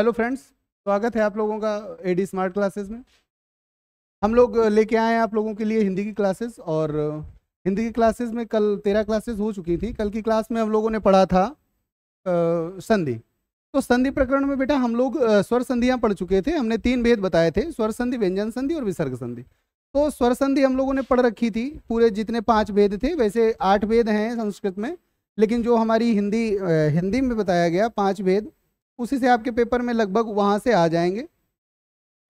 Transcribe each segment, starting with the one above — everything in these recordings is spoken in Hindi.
हेलो फ्रेंड्स स्वागत है आप लोगों का एडी स्मार्ट क्लासेस में हम लोग लेके आए हैं आप लोगों के लिए हिंदी की क्लासेस और हिंदी की क्लासेस में कल तेरह क्लासेस हो चुकी थी कल की क्लास में हम लोगों ने पढ़ा था आ, संधि तो संधि प्रकरण में बेटा हम लोग स्वर संधियाँ पढ़ चुके थे हमने तीन भेद बताए थे स्वर संधि व्यंजन संधि और विसर्ग संधि तो स्वर संधि हम लोगों ने पढ़ रखी थी पूरे जितने पाँच भेद थे वैसे आठ भेद हैं संस्कृत में लेकिन जो हमारी हिंदी हिंदी में बताया गया पाँच भेद उसी से आपके पेपर में लगभग वहाँ से आ जाएंगे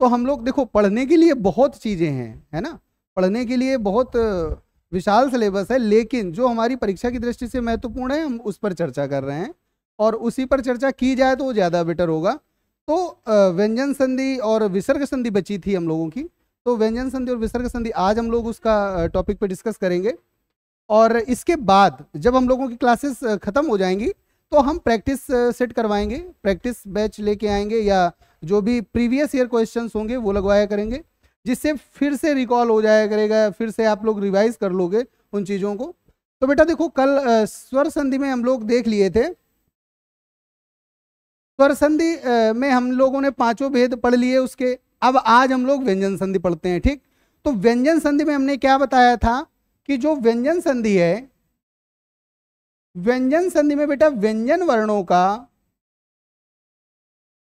तो हम लोग देखो पढ़ने के लिए बहुत चीज़ें हैं है ना पढ़ने के लिए बहुत विशाल सिलेबस है लेकिन जो हमारी परीक्षा की दृष्टि से महत्वपूर्ण है हम उस पर चर्चा कर रहे हैं और उसी पर चर्चा की जाए तो वो ज़्यादा बेटर होगा तो व्यंजन संधि और विसर्ग संधि बची थी हम लोगों की तो व्यंजन संधि और विसर्ग संधि आज हम लोग उसका टॉपिक पे डिस्कस करेंगे और इसके बाद जब हम लोगों की क्लासेस ख़त्म हो जाएंगी तो हम प्रैक्टिस सेट uh, करवाएंगे प्रैक्टिस बैच लेके आएंगे या जो भी प्रीवियस ईयर क्वेश्चन होंगे वो लगवाया करेंगे जिससे फिर से रिकॉल हो जाया करेगा फिर से आप लोग रिवाइज कर लोगे उन चीज़ों को तो बेटा देखो कल uh, स्वर संधि में हम लोग देख लिए थे स्वर संधि uh, में हम लोगों ने पांचों भेद पढ़ लिए उसके अब आज हम लोग व्यंजन संधि पढ़ते हैं ठीक तो व्यंजन संधि में हमने क्या बताया था कि जो व्यंजन संधि है व्यंजन संधि में बेटा व्यंजन वर्णों का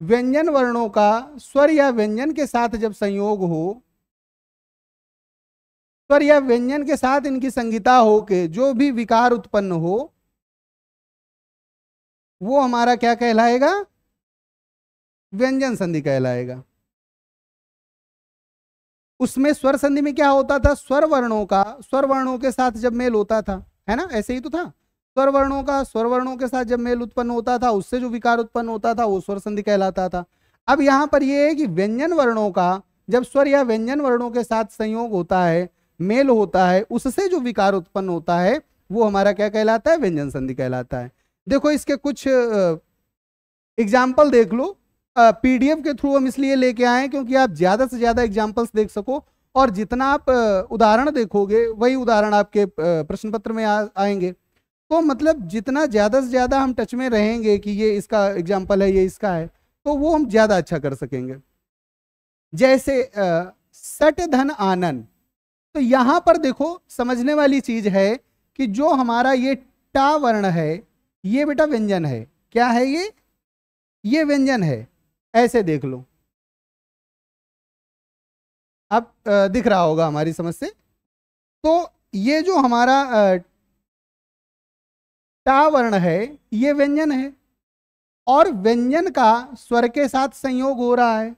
व्यंजन वर्णों का स्वर या व्यंजन के साथ जब संयोग हो स्वर या व्यंजन के साथ इनकी संगीता हो के जो भी विकार उत्पन्न हो वो हमारा क्या कहलाएगा व्यंजन संधि कहलाएगा उसमें स्वर संधि में क्या होता था स्वर वर्णों का स्वर वर्णों के साथ जब मेल होता था है ना ऐसे ही तो था स्वर वर्णों का स्वर वर्णों के साथ जब मेल उत्पन्न होता था उससे जो विकार उत्पन्न होता था वो स्वर संधि कहलाता था अब यहाँ पर यह है कि व्यंजन वर्णों का जब स्वर या व्यंजन वर्णों के साथ संयोग होता है मेल होता है उससे जो विकार उत्पन्न होता है वो हमारा क्या कहलाता है व्यंजन संधि कहलाता है देखो इसके कुछ एग्जाम्पल देख लो पीडीएफ के थ्रू हम इसलिए लेके आए क्योंकि आप ज़्यादा से ज़्यादा एग्जाम्पल्स देख सको और जितना आप उदाहरण देखोगे वही उदाहरण आपके प्रश्न पत्र में आ, आएंगे तो मतलब जितना ज़्यादा से ज़्यादा हम टच में रहेंगे कि ये इसका एग्जाम्पल है ये इसका है तो वो हम ज़्यादा अच्छा कर सकेंगे जैसे सट धन आनन तो यहाँ पर देखो समझने वाली चीज़ है कि जो हमारा ये टा वर्ण है ये बेटा व्यंजन है क्या है ये ये व्यंजन है ऐसे देख लो अब दिख रहा होगा हमारी समझ से तो ये जो हमारा टा वर्ण है ये व्यंजन है और व्यंजन का स्वर के साथ संयोग हो रहा है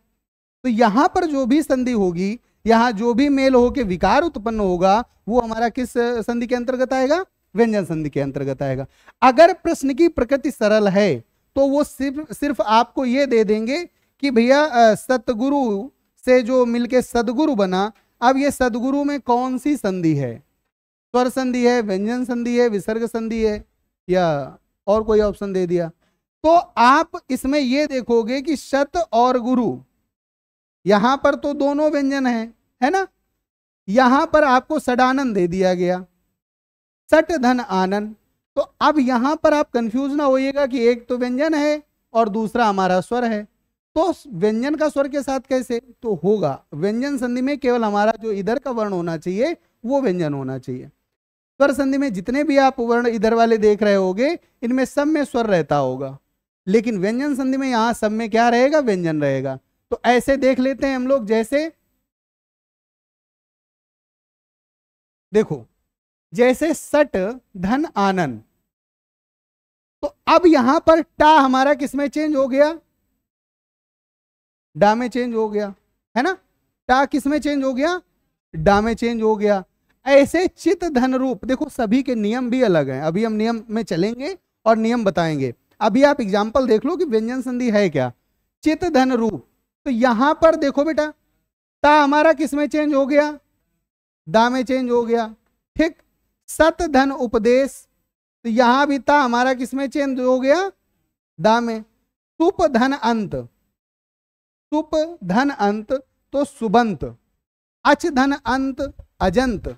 तो यहां पर जो भी संधि होगी यहां जो भी मेल के विकार उत्पन्न होगा वो हमारा किस संधि के अंतर्गत आएगा व्यंजन संधि के अंतर्गत आएगा अगर प्रश्न की प्रकृति सरल है तो वो सिर्फ सिर्फ आपको ये दे देंगे कि भैया सतगुरु से जो मिलके सदगुरु बना अब ये सदगुरु में कौन सी संधि है स्वर संधि है व्यंजन संधि है विसर्ग संधि है या और कोई ऑप्शन दे दिया तो आप इसमें यह देखोगे कि शत और गुरु यहां पर तो दोनों व्यंजन हैं है ना यहां पर आपको सडानंद दे दिया गया सट धन आनंद तो अब यहां पर आप कंफ्यूज ना होइएगा कि एक तो व्यंजन है और दूसरा हमारा स्वर है तो व्यंजन का स्वर के साथ कैसे तो होगा व्यंजन संधि में केवल हमारा जो इधर का वर्ण होना चाहिए वो व्यंजन होना चाहिए स्वर संधि में जितने भी आप वर्ण इधर वाले देख रहे होगे इनमें सब में स्वर रहता होगा लेकिन व्यंजन संधि में यहां सब में क्या रहेगा व्यंजन रहेगा तो ऐसे देख लेते हैं हम लोग जैसे देखो जैसे सट धन आनंद तो अब यहां पर टा हमारा किसमें चेंज हो गया डा में चेंज हो गया है ना टा किसमें चेंज हो गया डा में चेंज हो गया ऐसे चित धन रूप देखो सभी के नियम भी अलग हैं अभी हम नियम में चलेंगे और नियम बताएंगे अभी आप एग्जाम्पल देख लो कि व्यंजन संधि है क्या चित धन रूप तो यहां पर देखो बेटा ता हमारा किस में चेंज हो गया दा में चेंज हो गया ठीक सत धन उपदेश तो यहां भी ता हमारा किस में चेंज हो गया दा में सुप धन अंत सुप धन अंत तो सुबंत अच धन अंत अजंत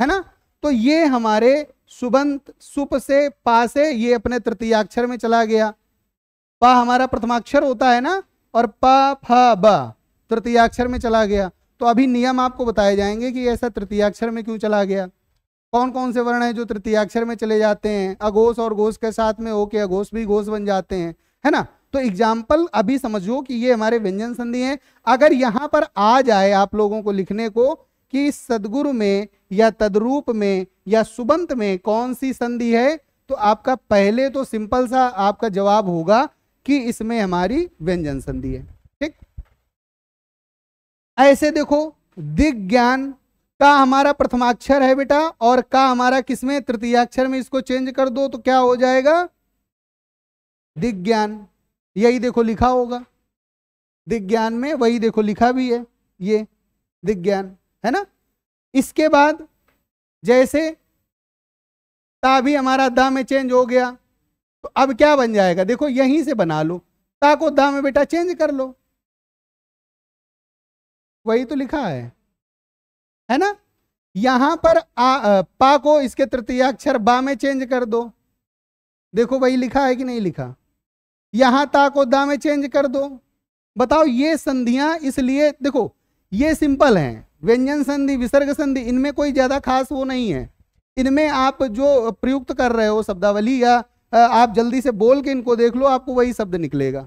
है ना तो ये हमारे सुबंत सुप से पा से ये अपने तृतीय अक्षर में चला गया पा हमारा प्रथमाक्षर होता है ना और पा फ ब अक्षर में चला गया तो अभी नियम आपको बताए जाएंगे कि ऐसा तृतीय अक्षर में क्यों चला गया कौन कौन से वर्ण हैं जो तृतीय अक्षर में चले जाते हैं अघोष और घोष के साथ में ओके अघोष भी घोष बन जाते हैं है ना तो एग्जाम्पल अभी समझो कि ये हमारे व्यंजन संधि हैं अगर यहां पर आ जाए आप लोगों को लिखने को कि इस सदगुरु में या तदरूप में या सुबंत में कौन सी संधि है तो आपका पहले तो सिंपल सा आपका जवाब होगा कि इसमें हमारी व्यंजन संधि है ठीक ऐसे देखो ज्ञान का हमारा प्रथमाक्षर है बेटा और का हमारा किसमें तृतीयाक्षर में इसको चेंज कर दो तो क्या हो जाएगा ज्ञान यही देखो लिखा होगा दिग्ञान में वही देखो लिखा भी है ये दिग्ञान है ना इसके बाद जैसे ता भी हमारा दा में चेंज हो गया तो अब क्या बन जाएगा देखो यहीं से बना लो ता को दा में बेटा चेंज कर लो वही तो लिखा है है ना यहां पर आ, पा को इसके तृतीयाक्षर बा में चेंज कर दो देखो वही लिखा है कि नहीं लिखा यहां ता को दा में चेंज कर दो बताओ ये संधियां इसलिए देखो ये सिंपल हैं व्यंजन संधि विसर्ग संधि इनमें कोई ज़्यादा खास वो नहीं है इनमें आप जो प्रयुक्त कर रहे हो शब्दावली या आप जल्दी से बोल के इनको देख लो आपको वही शब्द निकलेगा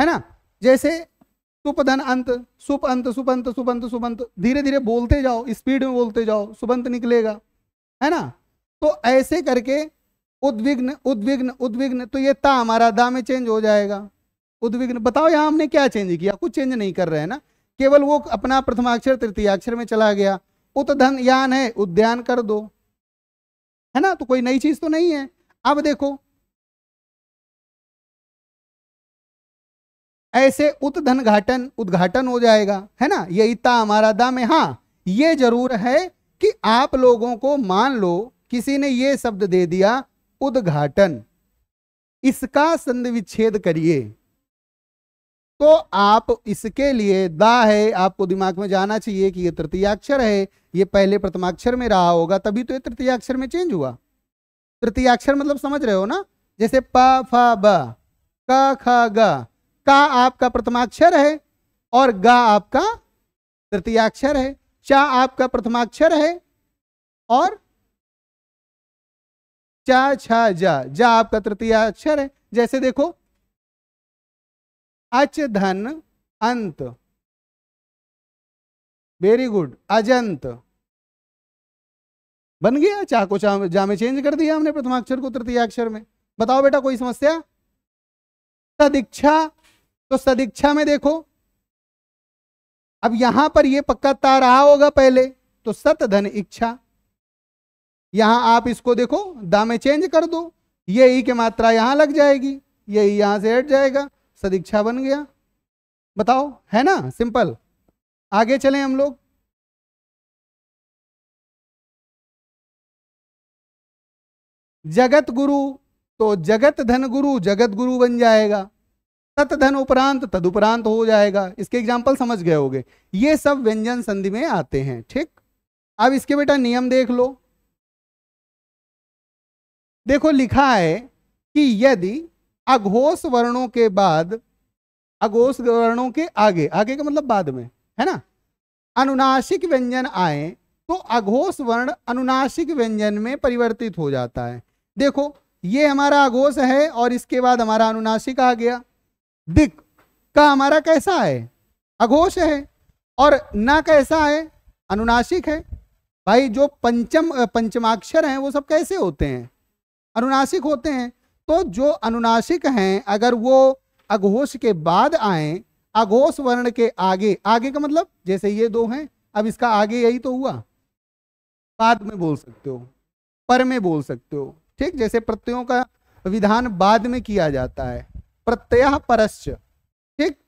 है ना जैसे सुपधन अंत सुप अंत सुपंत सुपंत सुपंत धीरे धीरे बोलते जाओ स्पीड में बोलते जाओ सुबंत निकलेगा है ना तो ऐसे करके उद्विग्न उद्विग्न उद्विग्न तो ये ता हमारा दा में चेंज हो जाएगा उद्विग्न बताओ यहाँ हमने क्या चेंज किया कुछ चेंज नहीं कर रहे हैं ना केवल वो अपना प्रथमाक्षर तृतीयाक्षर में चला गया उतधन यान है उद्यान कर दो है ना तो कोई नई चीज तो नहीं है अब देखो ऐसे धन घाटन उद्घाटन हो जाएगा है ना ये इता हमारा दाम है हाँ ये जरूर है कि आप लोगों को मान लो किसी ने ये शब्द दे दिया उद्घाटन इसका संधि विच्छेद करिए तो आप इसके लिए दा है आपको दिमाग में जाना चाहिए कि ये तृतीयाक्षर है ये पहले प्रथमाक्षर में रहा होगा तभी तो ये तृतीयाक्षर में चेंज हुआ तृतीयाक्षर मतलब समझ रहे हो ना जैसे प फ ब क ख ग का आपका प्रथमाक्षर है और ग आपका तृतीयाक्षर है चा आपका प्रथमाक्षर है और चा छा जा जा आपका तृतीयाक्षर है जैसे देखो अच धन अंत वेरी गुड अजंत बन गया चाको को चा, जा में चेंज कर दिया हमने प्रथमाक्षर को तृतीयाक्षर में बताओ बेटा कोई समस्या सदीक्षा तो सदीक्षा में देखो अब यहां पर ये पक्का ता रहा होगा पहले तो सत धन इच्छा यहां आप इसको देखो दामे चेंज कर दो ये ई की मात्रा यहां लग जाएगी ये यहां से हट जाएगा सदीक्षा बन गया बताओ है ना सिंपल आगे चलें हम लोग जगत गुरु तो जगत धन गुरु जगत गुरु बन जाएगा तत् धन उपरांत तदउपरांत हो जाएगा इसके एग्जाम्पल समझ गए होगे ये सब व्यंजन संधि में आते हैं ठीक अब इसके बेटा नियम देख लो देखो लिखा है कि यदि अघोष वर्णों के बाद अघोष वर्णों के आगे आगे का मतलब बाद में है ना अनुनाशिक व्यंजन आए तो अघोष वर्ण अनुनाशिक व्यंजन में परिवर्तित हो जाता है देखो ये हमारा अघोष है और इसके बाद हमारा अनुनाशिक आ गया दिक का हमारा कैसा है अघोष है और ना कैसा है अनुनाशिक है भाई जो पंचम पंचमाक्षर हैं वो सब कैसे होते हैं अनुनाशिक होते हैं तो जो अनुनासिक हैं अगर वो अघोष के बाद आए अघोष वर्ण के आगे आगे का मतलब जैसे ये दो हैं अब इसका आगे यही तो हुआ बाद में बोल सकते हो पर में बोल सकते हो ठीक जैसे प्रत्ययों का विधान बाद में किया जाता है प्रत्यय परस्य ठीक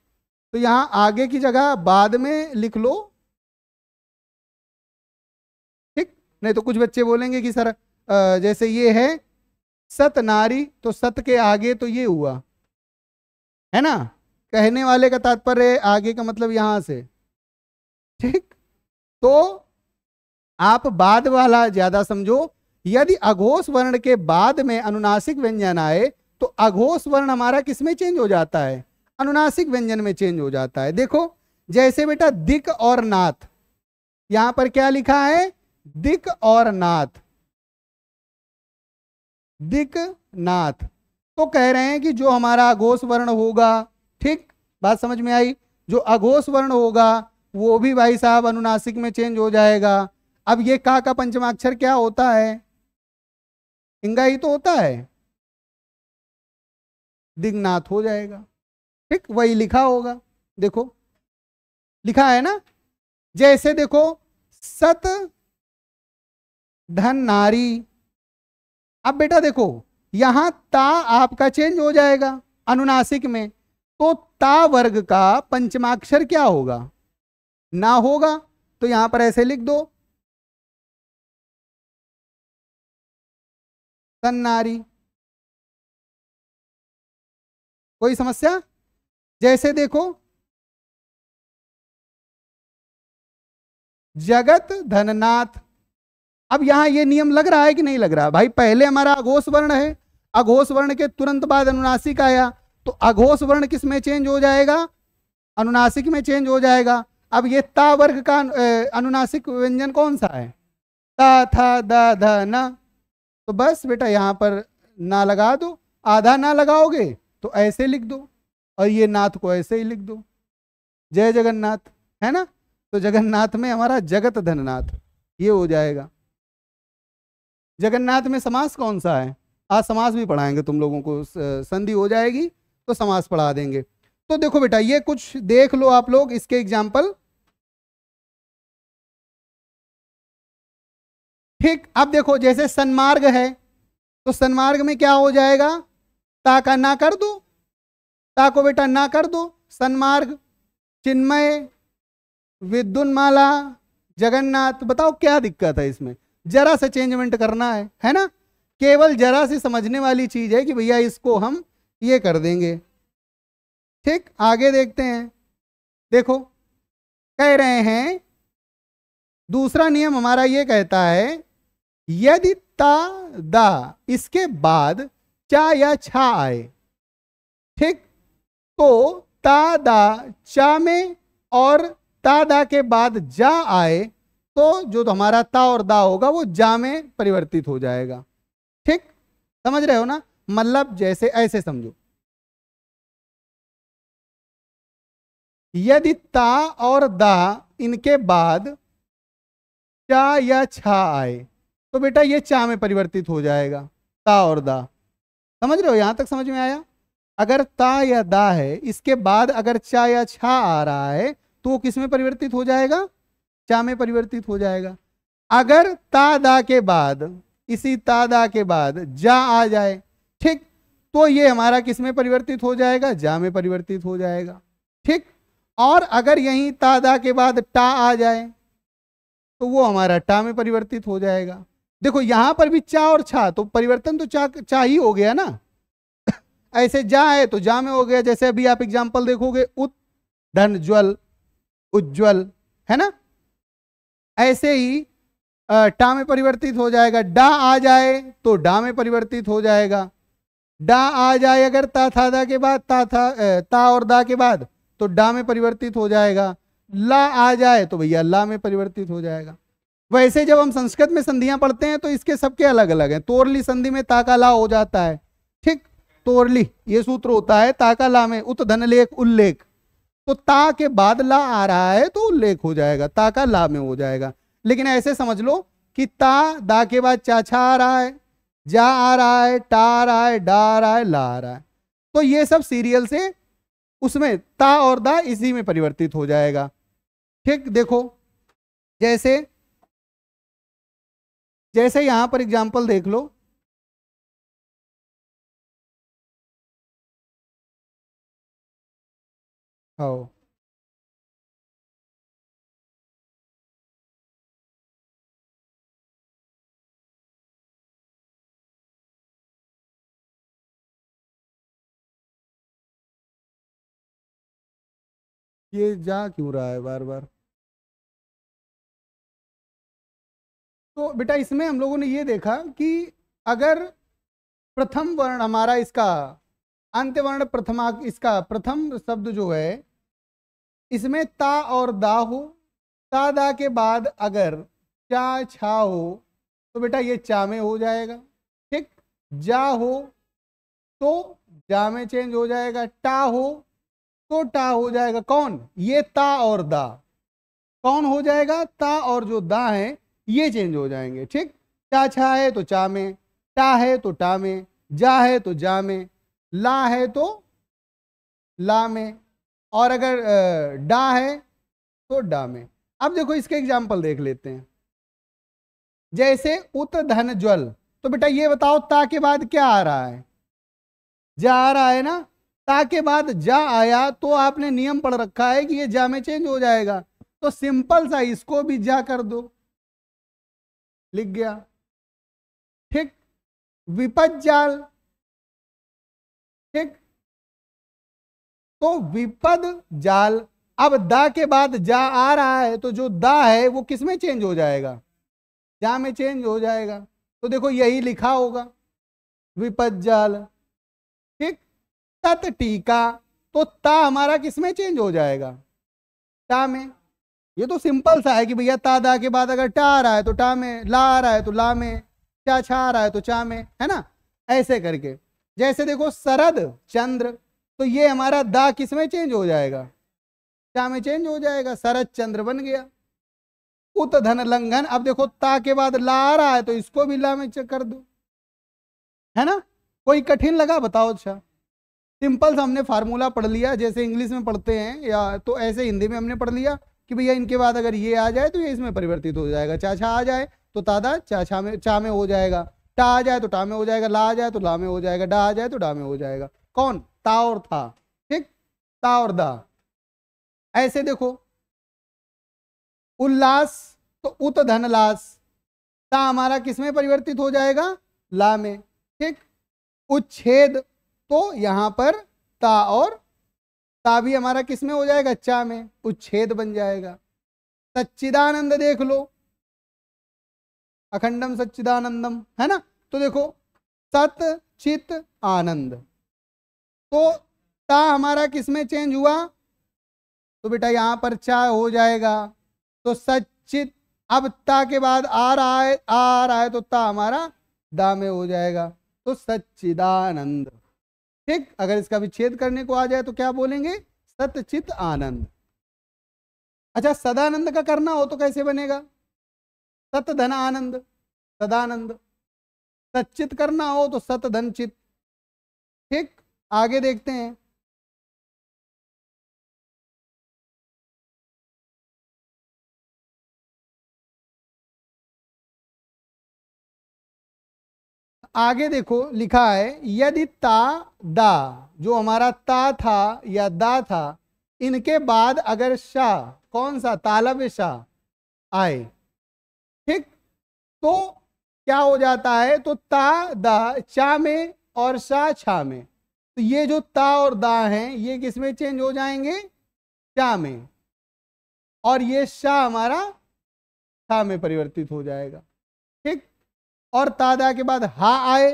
तो यहां आगे की जगह बाद में लिख लो ठीक नहीं तो कुछ बच्चे बोलेंगे कि सर जैसे ये है सत नारी तो सत के आगे तो ये हुआ है ना कहने वाले का तात्पर्य आगे का मतलब यहां से ठीक तो आप बाद वाला ज्यादा समझो यदि अघोष वर्ण के बाद में अनुनासिक व्यंजन आए तो अघोष वर्ण हमारा किसमें चेंज हो जाता है अनुनासिक व्यंजन में चेंज हो जाता है देखो जैसे बेटा दिक और नाथ यहां पर क्या लिखा है दिक और नाथ दिकनाथ तो कह रहे हैं कि जो हमारा अघोष वर्ण होगा ठीक बात समझ में आई जो अघोष वर्ण होगा वो भी भाई साहब अनुनासिक में चेंज हो जाएगा अब ये का का पंचमाक्षर क्या होता है इंगा ही तो होता है दिग्नाथ हो जाएगा ठीक वही लिखा होगा देखो लिखा है ना जैसे देखो सत धन नारी अब बेटा देखो यहां ता आपका चेंज हो जाएगा अनुनासिक में तो ता वर्ग का पंचमाक्षर क्या होगा ना होगा तो यहां पर ऐसे लिख दो सन्नारी कोई समस्या जैसे देखो जगत धननाथ अब यहाँ ये नियम लग रहा है कि नहीं लग रहा भाई पहले हमारा अघोष वर्ण है अघोष वर्ण के तुरंत बाद अनुनासिक आया तो अघोष वर्ण किस में चेंज हो जाएगा अनुनासिक में चेंज हो जाएगा अब ये ता वर्ग का अनुनासिक व्यंजन कौन सा है ता था दा धा न तो बस बेटा यहाँ पर ना लगा दो आधा ना लगाओगे तो ऐसे लिख दो और ये नाथ को ऐसे ही लिख दो जय जगन्नाथ है ना तो जगन्नाथ में हमारा जगत धननाथ ये हो जाएगा जगन्नाथ में समास कौन सा है आज समास भी पढ़ाएंगे तुम लोगों को संधि हो जाएगी तो समास पढ़ा देंगे तो देखो बेटा ये कुछ देख लो आप लोग इसके एग्जाम्पल ठीक अब देखो जैसे सन्मार्ग है तो सन्मार्ग में क्या हो जाएगा ताका ना कर दो ताको बेटा ना कर दो सन्मार्ग चिन्मय विद्युन्माला जगन्नाथ बताओ क्या दिक्कत है इसमें जरा सा चेंजमेंट करना है है ना केवल जरा सी समझने वाली चीज है कि भैया इसको हम ये कर देंगे ठीक आगे देखते हैं देखो कह रहे हैं दूसरा नियम हमारा ये कहता है यदि ता दा इसके बाद चा या छा आए ठीक तो ता दा चा में और ता दा के बाद जा आए तो जो तो हमारा ता और दा होगा वो जा में परिवर्तित हो जाएगा ठीक समझ रहे हो ना मतलब जैसे ऐसे समझो यदि ता और दा इनके बाद चा या छा आए तो बेटा ये चा में परिवर्तित हो जाएगा ता और दा समझ रहे हो यहां तक समझ में आया अगर ता या दा है इसके बाद अगर चा या छा आ रहा है तो वो किस में परिवर्तित हो जाएगा चा में परिवर्तित हो जाएगा अगर तादा के बाद इसी तादा के बाद जा आ जाए ठीक तो ये हमारा किस में परिवर्तित हो जाएगा जा में परिवर्तित हो जाएगा ठीक और अगर यही तादा के बाद टा आ जाए तो वो हमारा टा में परिवर्तित हो जाएगा देखो यहां पर भी चा और छा तो परिवर्तन तो चा चा ही हो गया ना ऐसे जा है तो जा में हो गया जैसे अभी आप एग्जाम्पल देखोगे उत धन ज्वल उज्ज्वल है ना ऐसे ही टा में परिवर्तित हो जाएगा डा आ जाए तो डा में परिवर्तित हो जाएगा डा आ जाए अगर ता था दा के बाद ता था ता और दा के बाद तो डा में परिवर्तित हो जाएगा ला आ जाए तो भैया ला में परिवर्तित हो जाएगा वैसे जब हम संस्कृत में संधियां पढ़ते हैं तो इसके सबके अलग अलग हैं तोरली संधि में ताका ला हो जाता है ठीक तोरली ये सूत्र होता है ताका ला में उत धन लेख उल्लेख तो ता के बाद ला आ रहा है तो उल्लेख हो जाएगा ता का ला में हो जाएगा लेकिन ऐसे समझ लो कि ता दा के बाद चाचा आ रहा है जा आ रहा है टा आ रहा है डा आ रहा है ला आ रहा है तो ये सब सीरियल से उसमें ता और दा इसी में परिवर्तित हो जाएगा ठीक देखो जैसे जैसे यहां पर एग्जाम्पल देख लो how ये जा क्यों रहा है बार बार तो बेटा इसमें हम लोगों ने ये देखा कि अगर प्रथम वर्ण हमारा इसका अंत्य वर्ण प्रथमा इसका प्रथम शब्द जो है इसमें ता और दा हो ता दा के बाद अगर चा छा हो तो बेटा ये चा में हो जाएगा ठीक जा हो तो जा में चेंज हो जाएगा टा हो तो टा हो जाएगा कौन ये ता और दा कौन हो जाएगा ता और जो दा है ये चेंज हो जाएंगे ठीक चा छा है तो चा में टा है तो टा में जा है तो जा में ला है तो ला में और अगर डा है तो डा में अब देखो इसके एग्जाम्पल देख लेते हैं जैसे उत धन ज्वल तो बेटा ये बताओ ता के बाद क्या आ रहा है जा आ रहा है ना ता के बाद जा आया तो आपने नियम पढ़ रखा है कि ये जा में चेंज हो जाएगा तो सिंपल सा इसको भी जा कर दो लिख गया ठीक विपज जाल ठीक तो विपद जाल अब दा के बाद जा आ रहा है तो जो दा है वो किस में चेंज हो जाएगा जा में चेंज हो जाएगा तो देखो यही लिखा होगा विपद जाल ठीक तत टीका तो ता हमारा किस में चेंज हो जाएगा टा में ये तो सिंपल सा है कि भैया ता दा के बाद अगर टा आ रहा है तो टा में ला आ रहा है तो ला में चा छा आ रहा है तो चा में है ना ऐसे करके जैसे देखो शरद चंद्र तो ये हमारा दा किस में चेंज हो जाएगा क्या में चेंज हो जाएगा शरद चंद्र बन गया उत धन लंघन अब देखो ता के बाद ला आ रहा है तो इसको भी ला में कर दो है ना कोई कठिन लगा बताओ अच्छा सिंपल सा हमने फार्मूला पढ़ लिया जैसे इंग्लिश में पढ़ते हैं या तो ऐसे हिंदी में हमने पढ़ लिया कि भैया इनके बाद अगर ये आ जाए तो ये इसमें परिवर्तित हो जाएगा चाचा आ जाए तो तादा चाचा में चा में हो जाएगा टा आ जाए तो टा में हो जाएगा ला आ जाए तो ला में हो जाएगा डा आ जाए तो डा में हो जाएगा कौन ता और था ठीक ता और दा ऐसे देखो उल्लास तो उत धनलास ता हमारा किसमें परिवर्तित हो जाएगा ला में ठीक उच्छेद तो यहां पर ता और ता भी हमारा किसमें हो जाएगा चा में उच्छेद बन जाएगा सच्चिदानंद देख लो अखंडम सच्चिदानंदम है ना तो देखो सत चित आनंद तो ता हमारा किसमें चेंज हुआ तो बेटा यहां पर चा हो जाएगा तो सचित अब ता के बाद आ रहा है आ रहा है तो ता हमारा दा में हो जाएगा तो सच्चिदानंद ठीक अगर इसका विच्छेद करने को आ जाए तो क्या बोलेंगे सतचित आनंद अच्छा सदानंद का करना हो तो कैसे बनेगा सत धन आनंद सदानंद सचित करना हो तो सत धन चित ठीक आगे देखते हैं आगे देखो लिखा है यदि ता दा जो हमारा ता था या दा था इनके बाद अगर शाह कौन सा तालब शाह आए ठीक तो क्या हो जाता है तो ता दा चा में और शाह छा में तो ये जो ता और दा है ये किस में चेंज हो जाएंगे शाह में और ये शाह हमारा शाह में परिवर्तित हो जाएगा ठीक और ता दा के बाद हा आए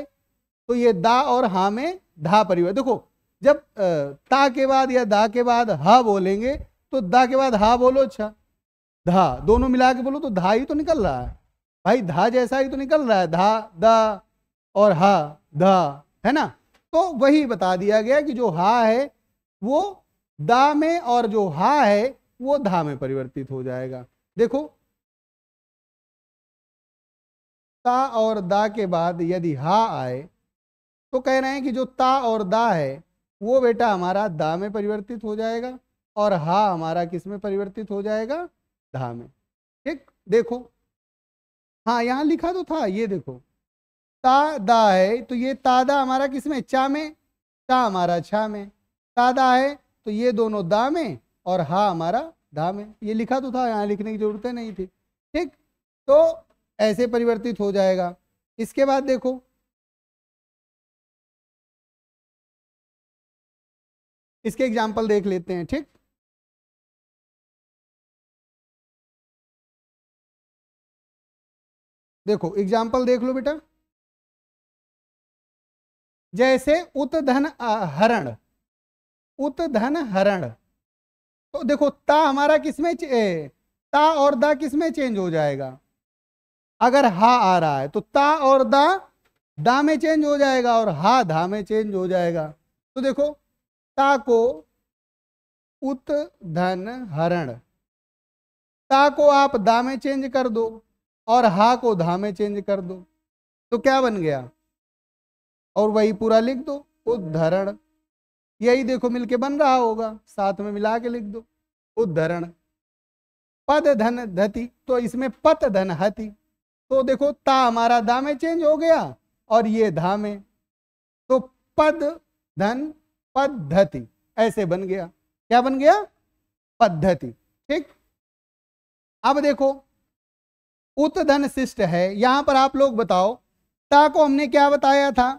तो ये दा और हा में धा परिवर्तित देखो जब ता के बाद या दा के बाद हा बोलेंगे तो दा के बाद हा बोलो अच्छा धा दोनों मिला के बोलो तो धा ही तो निकल रहा है भाई धा जैसा ही तो निकल रहा है धा दा और हा धा है ना तो वही बता दिया गया कि जो हा है वो दा में और जो हा है वो धा में परिवर्तित हो जाएगा देखो ता और दा के बाद यदि हा आए तो कह रहे हैं कि जो ता और दा है वो बेटा हमारा दा में परिवर्तित हो जाएगा और हा हमारा किस में परिवर्तित हो जाएगा धा में ठीक देखो हाँ यहां लिखा तो था ये देखो तादा है तो ये तादा हमारा किस में चा में ता हमारा छा में तादा है तो ये दोनों दा में और हा हमारा धा में ये लिखा तो था यहाँ लिखने की जरूरत नहीं थी ठीक तो ऐसे परिवर्तित हो जाएगा इसके बाद देखो इसके एग्जाम्पल देख लेते हैं ठीक देखो एग्जाम्पल देख लो बेटा जैसे उतधन हरण उतधन हरण तो देखो ता हमारा किसमें ता और दा किसमें चेंज हो जाएगा अगर हा आ रहा है तो ता और दा दा में चेंज हो जाएगा और हा धा में चेंज हो जाएगा तो देखो ता को उत धन हरण ता को आप दा में चेंज कर दो और हा को धा में चेंज कर दो तो क्या बन गया और वही पूरा लिख दो उद्धरण यही देखो मिलके बन रहा होगा साथ में मिला के लिख दो उद्धरण पद धन धति तो इसमें पत धन हति तो देखो ता हमारा धामे चेंज हो गया और ये धामे तो पद धन पद्धति ऐसे बन गया क्या बन गया पद्धति ठीक अब देखो उत धन शिष्ट है यहां पर आप लोग बताओ ता को हमने क्या बताया था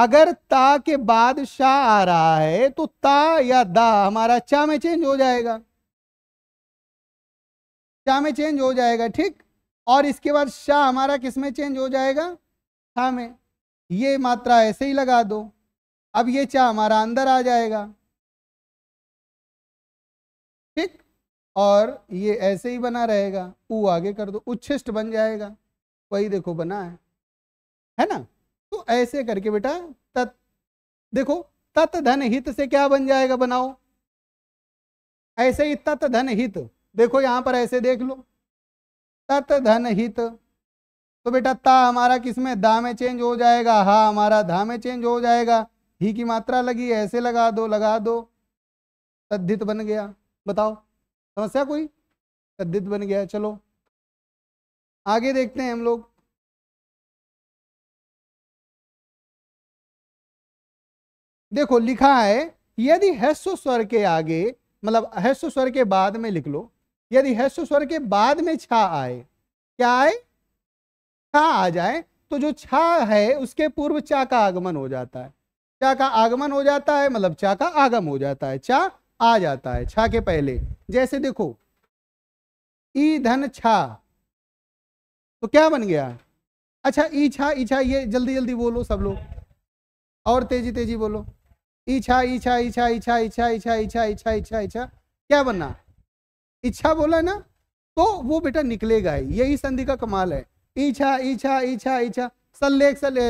अगर ता के बाद शाह आ रहा है तो ता या दा हमारा चा में चेंज हो जाएगा चा में चेंज हो जाएगा ठीक और इसके बाद शाह हमारा किस में चेंज हो जाएगा था में ये मात्रा ऐसे ही लगा दो अब ये चा हमारा अंदर आ जाएगा ठीक और ये ऐसे ही बना रहेगा ऊ आगे कर दो उच्छिष्ट बन जाएगा वही देखो बना है है ना तो ऐसे करके बेटा तत् देखो तत् धन हित से क्या बन जाएगा बनाओ ऐसे ही तत् धन हित देखो यहां पर ऐसे देख लो तत् धन हित तो बेटा ता हमारा किसमें दा में चेंज हो जाएगा हा हमारा धा में चेंज हो जाएगा ही की मात्रा लगी ऐसे लगा दो लगा दो तद्धित बन गया बताओ समस्या कोई तद्धित बन गया चलो आगे देखते हैं हम लोग देखो लिखा है यदि हैस्व स्वर के आगे मतलब हैस्व स्वर के बाद में लिख लो यदि हैस्व स्वर के बाद में छा आए क्या आए छा आ जाए तो जो छा है उसके पूर्व चा का आगमन हो जाता है चा का आगमन हो जाता है मतलब चा का आगम हो जाता है चा आ जाता है छा के पहले जैसे देखो ई धन छा तो क्या बन गया अच्छा ई छा ई छा ये जल्दी जल्दी बोलो सब लोग और तेजी तेजी बोलो इच्छा इच्छा इच्छा इच्छा इच्छा इच्छा इच्छा इच्छा इच्छा इच्छा क्या बनना इच्छा बोला ना तो वो बेटा निकलेगा ही यही संधि का कमाल है इच्छा इच्छा इच्छा इच्छा सल्लेख सल्ले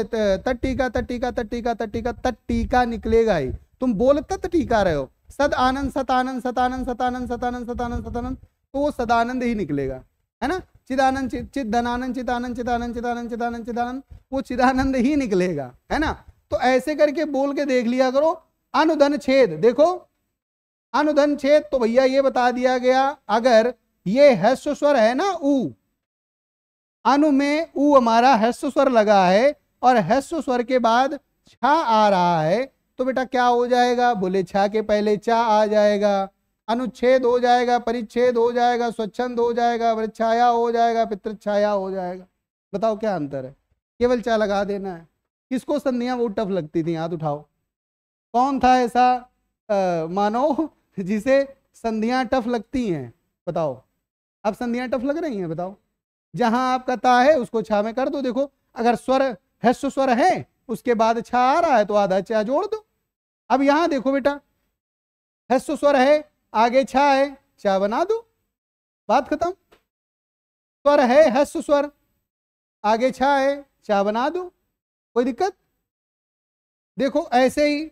तट्टीका तट्टीका तट्टीका तट्टीका तट्टीका निकलेगा ही तुम बोल तत् टीका रहे हो सद आनंद सतानंद सतानंद सतानंद सतानंद सतानंद सतानंद तो वो सदानंद ही निकलेगा है ना चिदानंद चिदानंद चिदानंद चिदानंद चिदानंद चिदानंद चिदानंद वो चिदानंद ही निकलेगा है ना तो ऐसे करके बोल के देख लिया करो अनुधन छेद देखो अनुधन छेद तो भैया ये बता दिया गया अगर ये हस्व स्वर है ना ऊ अनु में ऊ हमारा हस्व स्वर लगा है और हस्व स्वर के बाद छा आ रहा है तो बेटा क्या हो जाएगा बोले छा के पहले चा आ जाएगा अनुच्छेद हो जाएगा परिच्छेद हो जाएगा स्वच्छंद हो जाएगा वृक्षाया हो जाएगा पितृछाया हो जाएगा बताओ क्या अंतर है केवल चा लगा देना है किसको संधियां वो टफ लगती थी हाथ उठाओ कौन था ऐसा आ, मानो जिसे संधियां टफ लगती हैं बताओ अब संधियां टफ लग रही हैं बताओ जहां आपका ता है उसको छा में कर दो देखो अगर स्वर हस्व स्वर है उसके बाद छा आ रहा है तो आधा छा जोड़ दो अब यहां देखो बेटा हस्व स्वर है आगे छा है छा बना दो बात खत्म स्वर है हस्व स्वर आगे छा है छा बना दो कोई दिक्कत देखो ऐसे ही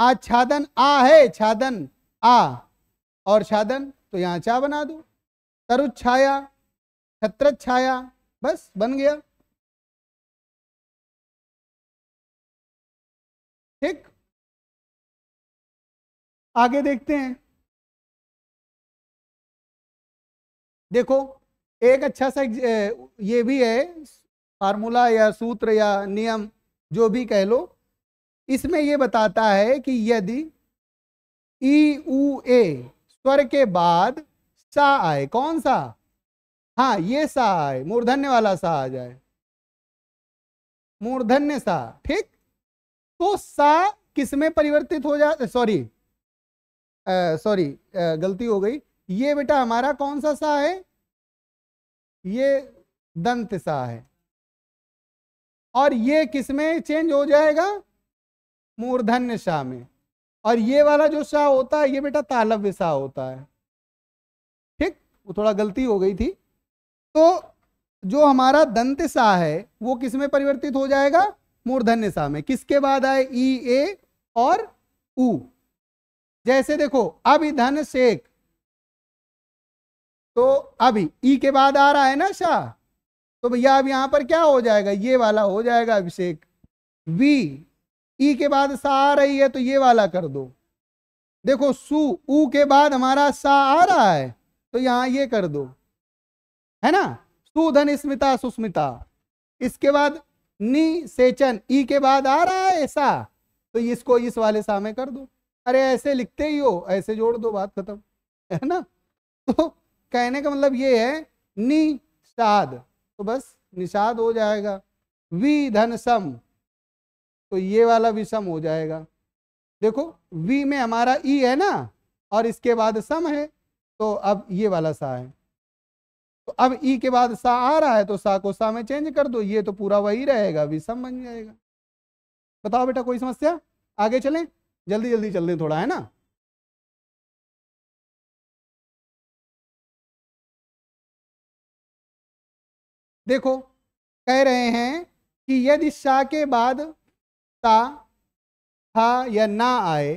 आच्छादन आ है छादन आ और छादन तो यहां चा बना दो तरुत छाया छत्र छाया बस बन गया ठीक आगे देखते हैं देखो एक अच्छा सा ये भी है फार्मूला या सूत्र या नियम जो भी कह लो इसमें यह बताता है कि यदि ई ऊ ए स्वर के बाद सा आए कौन सा हाँ ये सा आए मूर्धन्य वाला सा आ जाए मूर्धन्य सा ठीक तो सा किस में परिवर्तित हो जाए सॉरी सॉरी गलती हो गई ये बेटा हमारा कौन सा सा है ये दंत सा है और ये किसमें चेंज हो जाएगा मूर्धन्य शाह में और ये वाला जो शाह होता है ये बेटा तालव्य शाह होता है ठीक वो थोड़ा गलती हो गई थी तो जो हमारा दंत शाह है वो किस में परिवर्तित हो जाएगा मूर्धन्य शाह में किसके बाद आए ई ए और उ जैसे देखो अभी धन शेख तो अभी ई के बाद आ रहा है ना शाह तो भैया अब यहां पर क्या हो जाएगा ये वाला हो जाएगा अभिषेक वी ई के बाद सा आ रही है तो ये वाला कर दो देखो सु उ के बाद हमारा सा आ रहा है तो यहां ये कर दो है ना सुधन स्मिता सुस्मिता इसके बाद नी सेचन ई के बाद आ रहा है ऐसा तो इसको इस वाले सा में कर दो अरे ऐसे लिखते ही हो ऐसे जोड़ दो बात खत्म है ना तो कहने का मतलब ये है निषाद तो बस निषाद हो जाएगा वी धन सम तो ये वाला विषम हो जाएगा देखो वी में हमारा ई e है ना और इसके बाद सम है तो अब ये वाला सा है तो अब ई e के बाद सा आ रहा है तो सा को सा में चेंज कर दो ये तो पूरा वही रहेगा विषम बन जाएगा बताओ बेटा कोई समस्या आगे चलें जल्दी जल्दी चल थोड़ा है ना देखो कह रहे हैं कि यदि शाह के बाद ता था या ना आए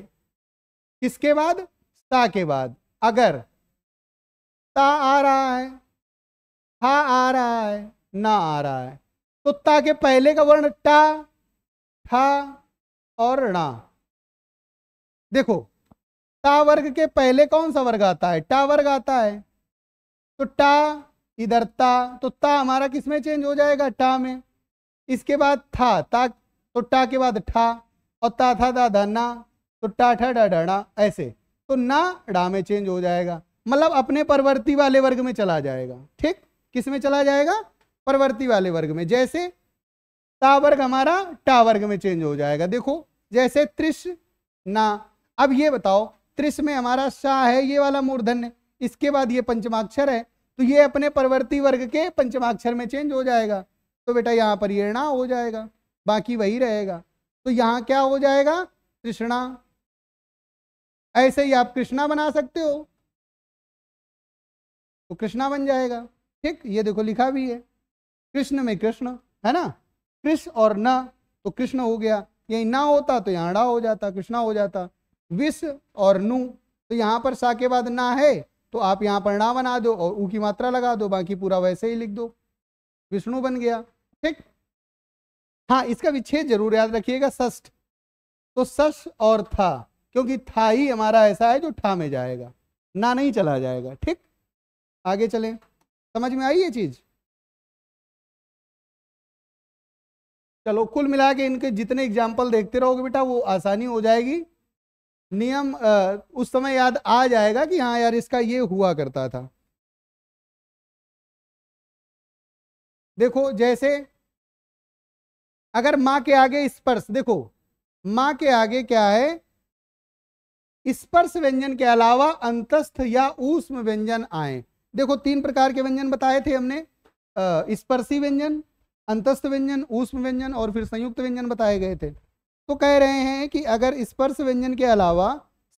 किसके बाद ता के बाद अगर ता आ रहा है था आ रहा है ना आ रहा है तो ता के पहले का वर्ण टा था और ना देखो टा वर्ग के पहले कौन सा वर्ग आता है टा वर्ग आता है तो टा इधर ता तो ता हमारा किस में चेंज हो जाएगा टा में इसके बाद था ता तो टा के बाद ठा और ता था दा धा ना तो टा ठा डा ढा ऐसे तो ना डा में चेंज हो जाएगा मतलब अपने परवर्ती वाले वर्ग में चला जाएगा ठीक किस में चला जाएगा परवर्ती वाले वर्ग में जैसे ता वर्ग हमारा टा वर्ग में चेंज हो जाएगा देखो जैसे त्रिश ना अब ये बताओ त्रिश में हमारा शाह है ये वाला मूर्धन्य इसके बाद ये पंचमाक्षर है तो ये अपने परवर्ती वर्ग के पंचमाक्षर में चेंज हो जाएगा तो बेटा यहाँ पर ये ना हो जाएगा बाकी वही रहेगा तो यहां क्या हो जाएगा कृष्णा ऐसे ही आप कृष्णा बना सकते हो तो कृष्णा बन जाएगा ठीक ये देखो लिखा भी है कृष्ण में कृष्ण है ना कृष्ण और न तो कृष्ण हो गया यही ना होता तो यहाँ हो जाता कृष्णा हो जाता विष और नु तो यहाँ पर सा के बाद ना है तो आप यहाँ पर ना बना दो और ऊ की मात्रा लगा दो बाकी पूरा वैसे ही लिख दो विष्णु बन गया ठीक हाँ इसका विच्छेद जरूर याद रखिएगा सष्ट तो सष और था क्योंकि था ही हमारा ऐसा है जो ठा में जाएगा ना नहीं चला जाएगा ठीक आगे चले समझ में आई ये चीज चलो कुल मिला के इनके जितने एग्जाम्पल देखते रहोगे बेटा वो आसानी हो जाएगी नियम आ, उस समय याद आ जाएगा कि हाँ यार इसका ये हुआ करता था देखो जैसे अगर माँ के आगे स्पर्श देखो माँ के आगे क्या है स्पर्श व्यंजन के अलावा अंतस्थ या ऊष्म व्यंजन आए देखो तीन प्रकार के व्यंजन बताए थे हमने स्पर्शी व्यंजन अंतस्थ व्यंजन ऊष्म व्यंजन और फिर संयुक्त व्यंजन बताए गए थे तो कह रहे हैं कि अगर स्पर्श व्यंजन के अलावा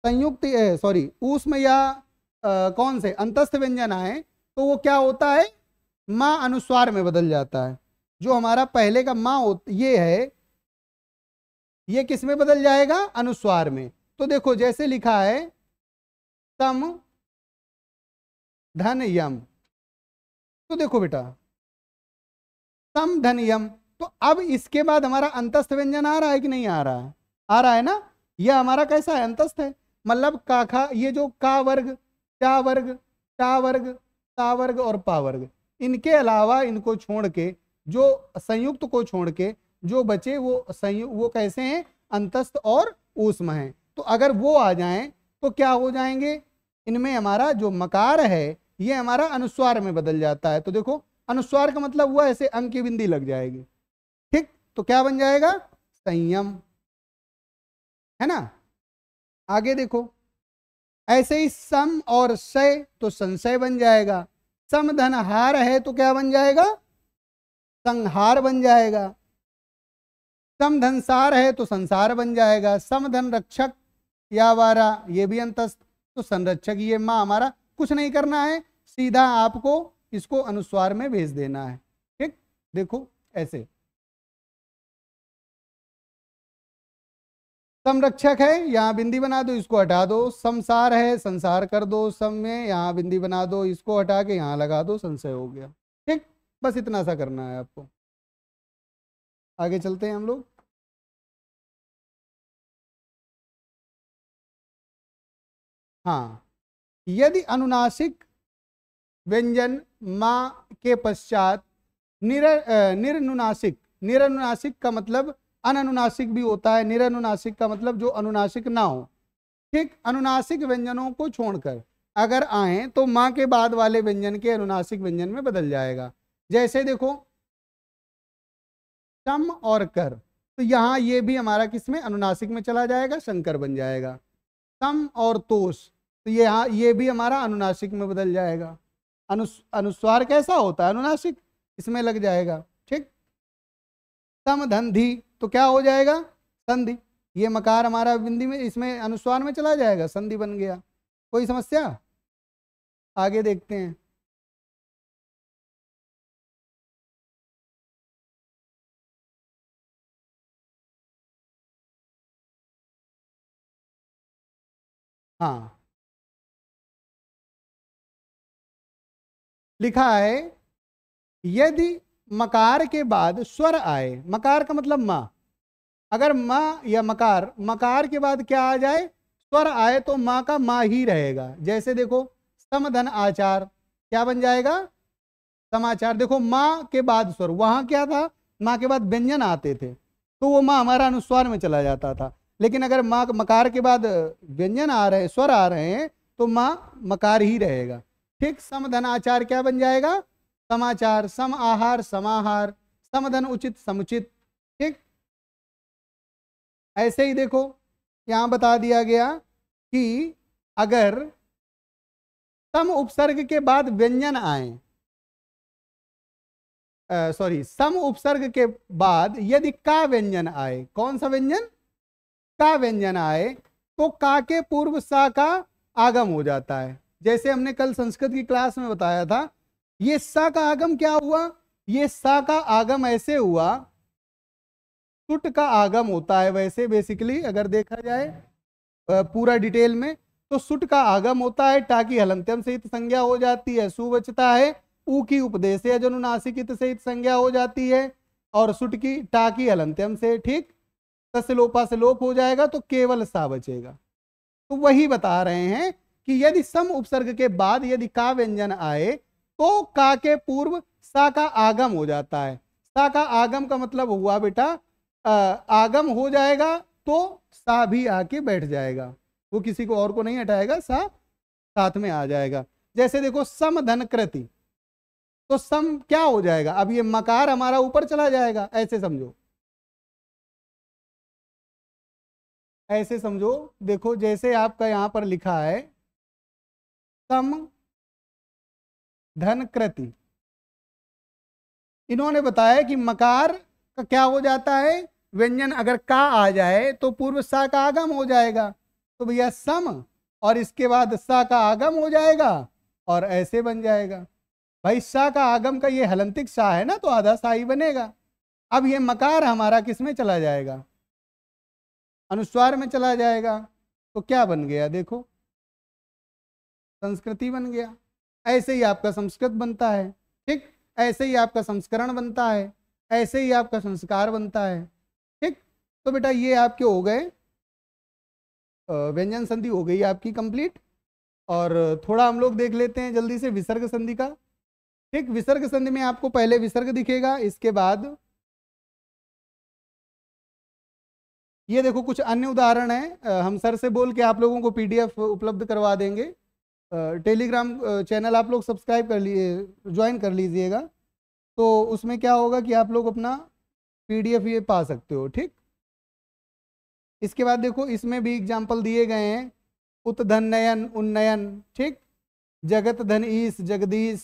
संयुक्त सॉरी ऊष्म या आ, कौन से अंतस्थ व्यंजन आए तो वो क्या होता है माँ अनुस्वार में बदल जाता है जो हमारा पहले का माँ ये है ये किस में बदल जाएगा अनुस्वार में तो देखो जैसे लिखा है तम धन यम तो देखो बेटा तम धन यम तो अब इसके बाद हमारा अंतस्थ व्यंजन आ रहा है कि नहीं आ रहा है आ रहा है ना यह हमारा कैसा है अंतस्थ है मतलब काखा ये जो का वर्ग चा वर्ग चा वर्ग ता वर्ग और पा वर्ग इनके अलावा इनको छोड़ के जो संयुक्त को छोड़ के जो बचे वो संयुक्त वो कैसे हैं अंतस्थ और ऊष्म हैं तो अगर वो आ जाएं तो क्या हो जाएंगे इनमें हमारा जो मकार है ये हमारा अनुस्वार में बदल जाता है तो देखो अनुस्वार का मतलब हुआ ऐसे अंग की बिंदी लग जाएगी ठीक तो क्या बन जाएगा संयम है ना आगे देखो ऐसे ही सम और सय तो संशय बन जाएगा समधन हार है तो क्या बन जाएगा संहार बन जाएगा सम है तो संसार बन जाएगा समधन रक्षक या वारा ये भी अंतस्थ तो संरक्षक ये माँ हमारा कुछ नहीं करना है सीधा आपको इसको अनुस्वार में भेज देना है ठीक देखो ऐसे संरक्षक है यहाँ बिंदी बना दो इसको हटा दो संसार है संसार कर दो सम में यहाँ बिंदी बना दो इसको हटा के यहाँ लगा दो संशय हो गया बस इतना सा करना है आपको आगे चलते हैं हम लोग हाँ यदि अनुनासिक व्यंजन मा के पश्चात निर निरनुनासिक निरनुनासिक का मतलब अननुनासिक भी होता है निरनुनासिक का मतलब जो अनुनासिक ना हो ठीक अनुनासिक व्यंजनों को छोड़कर अगर आए तो माँ के बाद वाले व्यंजन के अनुनासिक व्यंजन में बदल जाएगा जैसे देखो सम और कर तो यहाँ ये भी हमारा किसमें अनुनासिक में चला जाएगा शंकर बन जाएगा सम और तोष तो ये यहाँ ये भी हमारा अनुनासिक में बदल जाएगा अनु अनुस्वार कैसा होता है अनुनासिक इसमें लग जाएगा ठीक सम धंधि तो क्या हो जाएगा संधि ये मकार हमारा बिंदी में इसमें अनुस्वार में चला जाएगा संधि बन गया कोई समस्या आगे देखते हैं हाँ लिखा है यदि मकार के बाद स्वर आए मकार का मतलब म अगर म या मकार मकार के बाद क्या आ जाए स्वर आए तो माँ का माँ ही रहेगा जैसे देखो समधन आचार क्या बन जाएगा समाचार देखो माँ के बाद स्वर वहां क्या था माँ के बाद व्यंजन आते थे तो वो माँ हमारा अनुस्वार में चला जाता था लेकिन अगर माँ मकार के बाद व्यंजन आ रहे स्वर आ रहे हैं तो माँ मकार ही रहेगा ठीक समधनाचार क्या बन जाएगा समाचार सम आहार समाहार समधन उचित समुचित ठीक ऐसे ही देखो यहां बता दिया गया कि अगर सम उपसर्ग के बाद व्यंजन आए सॉरी सम उपसर्ग के बाद यदि का व्यंजन आए कौन सा व्यंजन का व्यंजन आए तो का के पूर्व सा का आगम हो जाता है जैसे हमने कल संस्कृत की क्लास में बताया था ये सा का आगम क्या हुआ ये सा का आगम ऐसे हुआ सुट का आगम होता है वैसे बेसिकली अगर देखा जाए पूरा डिटेल में तो सुट का आगम होता है टाकी हलंत्यम सहित संज्ञा हो जाती है सुवचता है ऊ की उपदेश अनुनासिकित सहित संज्ञा हो जाती है और सुट की टाकी हलंत्यम से ठीक से लोप हो जाएगा तो केवल सा बचेगा तो वही बता रहे हैं कि यदि सम उपसर्ग के बाद यदि का व्यंजन आए तो का के पूर्व सा का आगम हो जाता है सा का आगम का मतलब हुआ बेटा आगम हो जाएगा तो सा भी आके बैठ जाएगा वो किसी को और को नहीं हटाएगा सा साथ में आ जाएगा जैसे देखो सम धन कृति तो सम क्या हो जाएगा अब ये मकार हमारा ऊपर चला जाएगा ऐसे समझो ऐसे समझो देखो जैसे आपका यहाँ पर लिखा है सम धन कृति इन्होंने बताया कि मकार का क्या हो जाता है व्यंजन अगर का आ जाए तो पूर्व सा का आगम हो जाएगा तो भैया सम और इसके बाद सा का आगम हो जाएगा और ऐसे बन जाएगा भाई सा का आगम का ये हलंतिक सा है ना तो आधा सा ही बनेगा अब ये मकार हमारा किस में चला जाएगा अनुस्वार में चला जाएगा तो क्या बन गया देखो संस्कृति बन गया ऐसे ही आपका संस्कृत बनता है ठीक ऐसे ही आपका संस्करण बनता है ऐसे ही आपका संस्कार बनता है ठीक तो बेटा ये आपके हो गए व्यंजन संधि हो गई आपकी कंप्लीट और थोड़ा हम लोग देख लेते हैं जल्दी से विसर्ग संधि का ठीक विसर्ग संधि में आपको पहले विसर्ग दिखेगा इसके बाद ये देखो कुछ अन्य उदाहरण हैं हम सर से बोल के आप लोगों को पीडीएफ उपलब्ध करवा देंगे टेलीग्राम चैनल आप लोग सब्सक्राइब कर लिए ज्वाइन कर लीजिएगा तो उसमें क्या होगा कि आप लोग अपना पीडीएफ ये पा सकते हो ठीक इसके बाद देखो इसमें भी एग्जाम्पल दिए गए हैं नयन उन्नयन ठीक जगत धन ईश जगदीश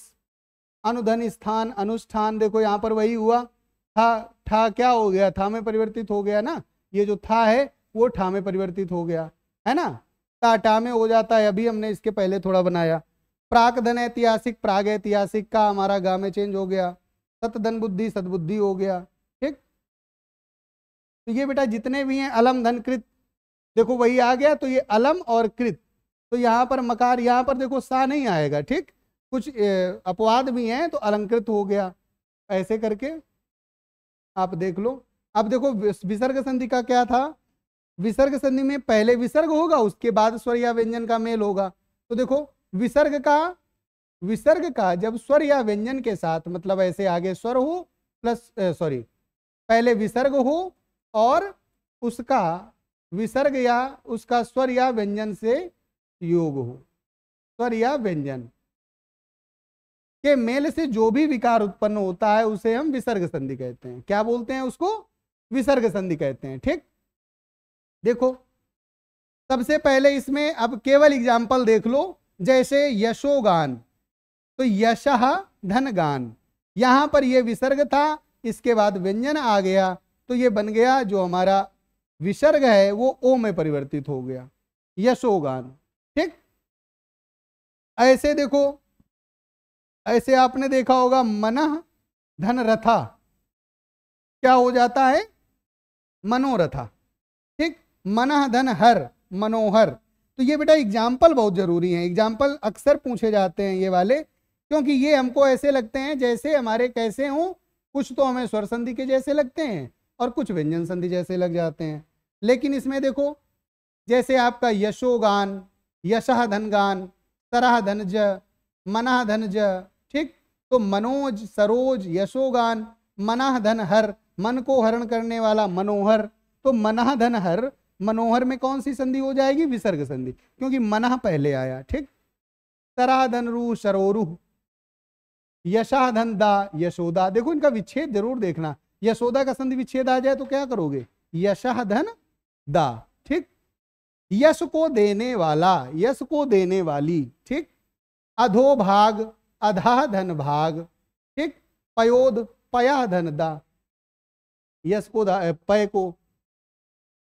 अनुधन स्थान अनुष्ठान देखो यहाँ पर वही हुआ था था क्या हो गया था में परिवर्तित हो गया ना ये जो था है वो ठा में परिवर्तित हो गया है ना टाटा में हो जाता है अभी हमने इसके पहले थोड़ा बनाया धन ऐतिहासिक प्राग ऐतिहासिक का हमारा गा में चेंज हो गया सतधन बुद्धि सदबुद्धि हो गया ठीक तो ये बेटा जितने भी हैं अलम धन कृत देखो वही आ गया तो ये अलम और कृत तो यहाँ पर मकार यहाँ पर देखो सा नहीं आएगा ठीक कुछ अपवाद भी हैं तो अलंकृत हो गया ऐसे करके आप देख लो अब देखो विसर्ग संधि का क्या था विसर्ग संधि में पहले विसर्ग होगा उसके बाद स्वर या व्यंजन का मेल होगा तो देखो विसर्ग का विसर्ग का जब स्वर या व्यंजन के साथ मतलब ऐसे आगे स्वर हो प्लस सॉरी पहले विसर्ग हो और उसका विसर्ग या उसका स्वर या व्यंजन से योग हो स्वर या व्यंजन के मेल से जो भी विकार उत्पन्न होता है उसे हम विसर्ग संधि कहते हैं क्या बोलते हैं उसको विसर्ग संधि कहते हैं ठीक देखो सबसे पहले इसमें अब केवल एग्जाम्पल देख लो जैसे यशोगान तो यश धनगान यहां पर यह विसर्ग था इसके बाद व्यंजन आ गया तो यह बन गया जो हमारा विसर्ग है वो ओ में परिवर्तित हो गया यशोगान ठीक ऐसे देखो ऐसे आपने देखा होगा मन धन रथा क्या हो जाता है मनोरथा ठीक मन धन हर मनोहर तो ये बेटा एग्जाम्पल बहुत जरूरी है एग्जाम्पल अक्सर पूछे जाते हैं ये वाले क्योंकि ये हमको ऐसे लगते हैं जैसे हमारे कैसे हों कुछ तो हमें स्वर संधि के जैसे लगते हैं और कुछ व्यंजन संधि जैसे लग जाते हैं लेकिन इसमें देखो जैसे आपका यशोगान यशह धनगान धन धनज मनाह धनज ठीक तो मनोज सरोज यशोगान मनाह धन हर मन को हरण करने वाला मनोहर तो मना धन हर मनोहर में कौन सी संधि हो जाएगी विसर्ग संधि क्योंकि मना पहले आया ठीक तराधन रू शरोरु यशाधन दा यशोदा देखो इनका विच्छेद जरूर देखना यशोदा का संधि विच्छेद आ जाए तो क्या करोगे यशाधन दा ठीक यश को देने वाला यश को देने वाली ठीक अधो भाग अधा धन भाग ठीक पयोध पया धन दा यश को पय को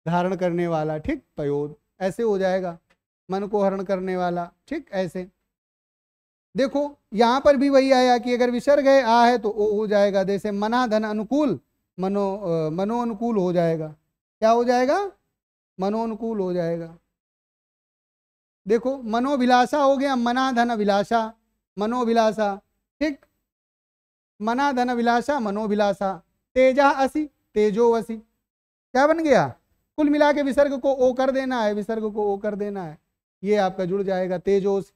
धारण करने वाला ठीक पयोद ऐसे हो जाएगा मन को हरण करने वाला ठीक ऐसे देखो यहां पर भी वही आया कि अगर विसर्ग है आ है तो ओ हो जाएगा जैसे मना धन अनुकूल मनो मनो अनुकूल हो जाएगा क्या हो जाएगा मनो अनुकूल हो जाएगा देखो मनोभिलाषा हो गया मना धन अभिलाषा मनोभिलाषा ठीक मना धन अभिलाषा मनोभिलाषा तेजा असी तेजोवसी क्या बन गया कुल मिला के विसर्ग को ओ कर देना है विसर्ग को ओ कर देना है ये आपका जुड़ जाएगा तेजोस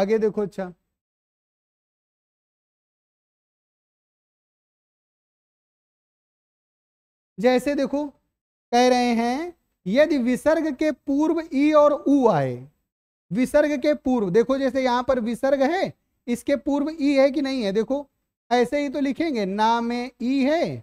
आगे देखो अच्छा जैसे देखो कह रहे हैं यदि विसर्ग के पूर्व ई और ऊ आए विसर्ग के पूर्व देखो जैसे यहां पर विसर्ग है इसके पूर्व ई है कि नहीं है देखो ऐसे ही तो लिखेंगे ना में ई है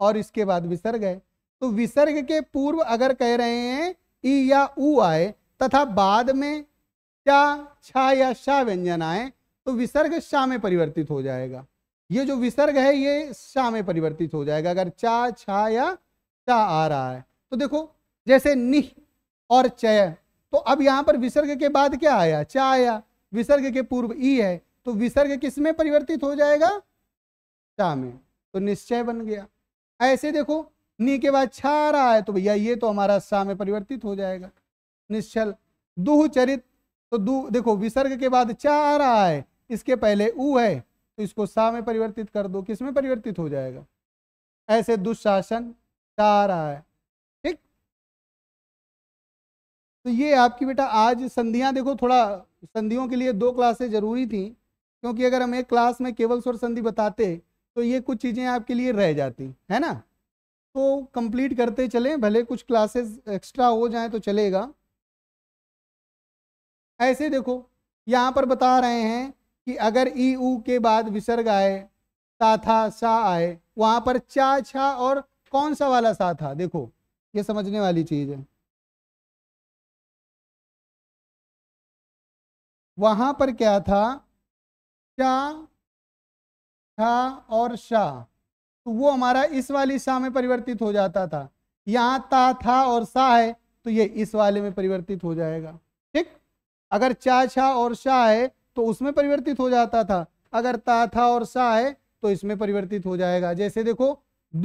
और इसके बाद विसर्ग है तो विसर्ग के पूर्व अगर कह रहे हैं ई या ऊ आए तथा बाद में क्या छा या शा व्यंजन आए तो विसर्ग शाह में परिवर्तित हो जाएगा ये जो विसर्ग है ये शाह में परिवर्तित हो जाएगा अगर चा छा या चा आ रहा है तो देखो जैसे निह और चय तो अब यहां पर विसर्ग के बाद क्या आया चा आया विसर्ग के पूर्व ई है तो विसर्ग किस में परिवर्तित हो जाएगा चा में तो निश्चय बन गया ऐसे देखो नी के बाद छा रहा है तो भैया ये तो हमारा सा में परिवर्तित हो जाएगा निश्चल दुह चरित तो दु देखो विसर्ग के बाद चा आ रहा है इसके पहले ऊ है तो इसको सा में परिवर्तित कर दो किस में परिवर्तित हो जाएगा ऐसे दुशासन चा आ रहा है ठीक तो ये आपकी बेटा आज संधियां देखो थोड़ा संधियों के लिए दो क्लासे जरूरी थी क्योंकि अगर हम एक क्लास में केवल स्वर संधि बताते तो ये कुछ चीज़ें आपके लिए रह जाती है ना तो कंप्लीट करते चलें भले कुछ क्लासेस एक्स्ट्रा हो जाए तो चलेगा ऐसे देखो यहाँ पर बता रहे हैं कि अगर ई ऊ के बाद विसर्ग आए सा था सा आए वहाँ पर चा छा और कौन सा वाला सा था देखो ये समझने वाली चीज़ है वहां पर क्या था चा ठा और शाह तो वो हमारा इस वाली शाह में परिवर्तित हो जाता था यहाँ ता था और शाह है तो ये इस वाले में परिवर्तित हो जाएगा ठीक अगर चा छा और शाह है तो उसमें परिवर्तित हो जाता था अगर ता था और शाह है तो इसमें परिवर्तित हो जाएगा जैसे देखो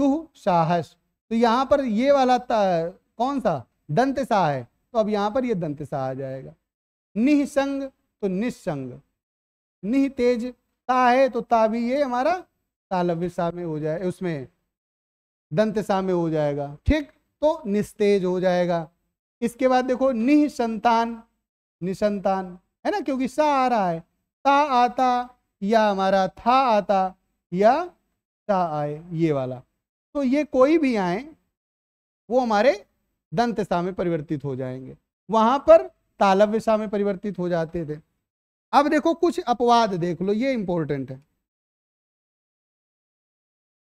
दुह साहस तो यहाँ पर ये वाला कौन सा दंत सा है तो अब यहाँ पर ये दंत सा आ जाएगा निःसंग तो निस्संग निह तेज ता है तो ता भी ये हमारा तालव्य सा में हो जाए उसमें दंत सा में हो जाएगा ठीक तो निस्तेज हो जाएगा इसके बाद देखो निसंतान निसंतान है ना क्योंकि सा आ रहा है ता आता या हमारा था आता या ता आए ये वाला तो ये कोई भी आए वो हमारे दंत सा में परिवर्तित हो जाएंगे वहां पर तालव्य सा में परिवर्तित हो जाते थे अब देखो कुछ अपवाद देख लो ये इंपॉर्टेंट है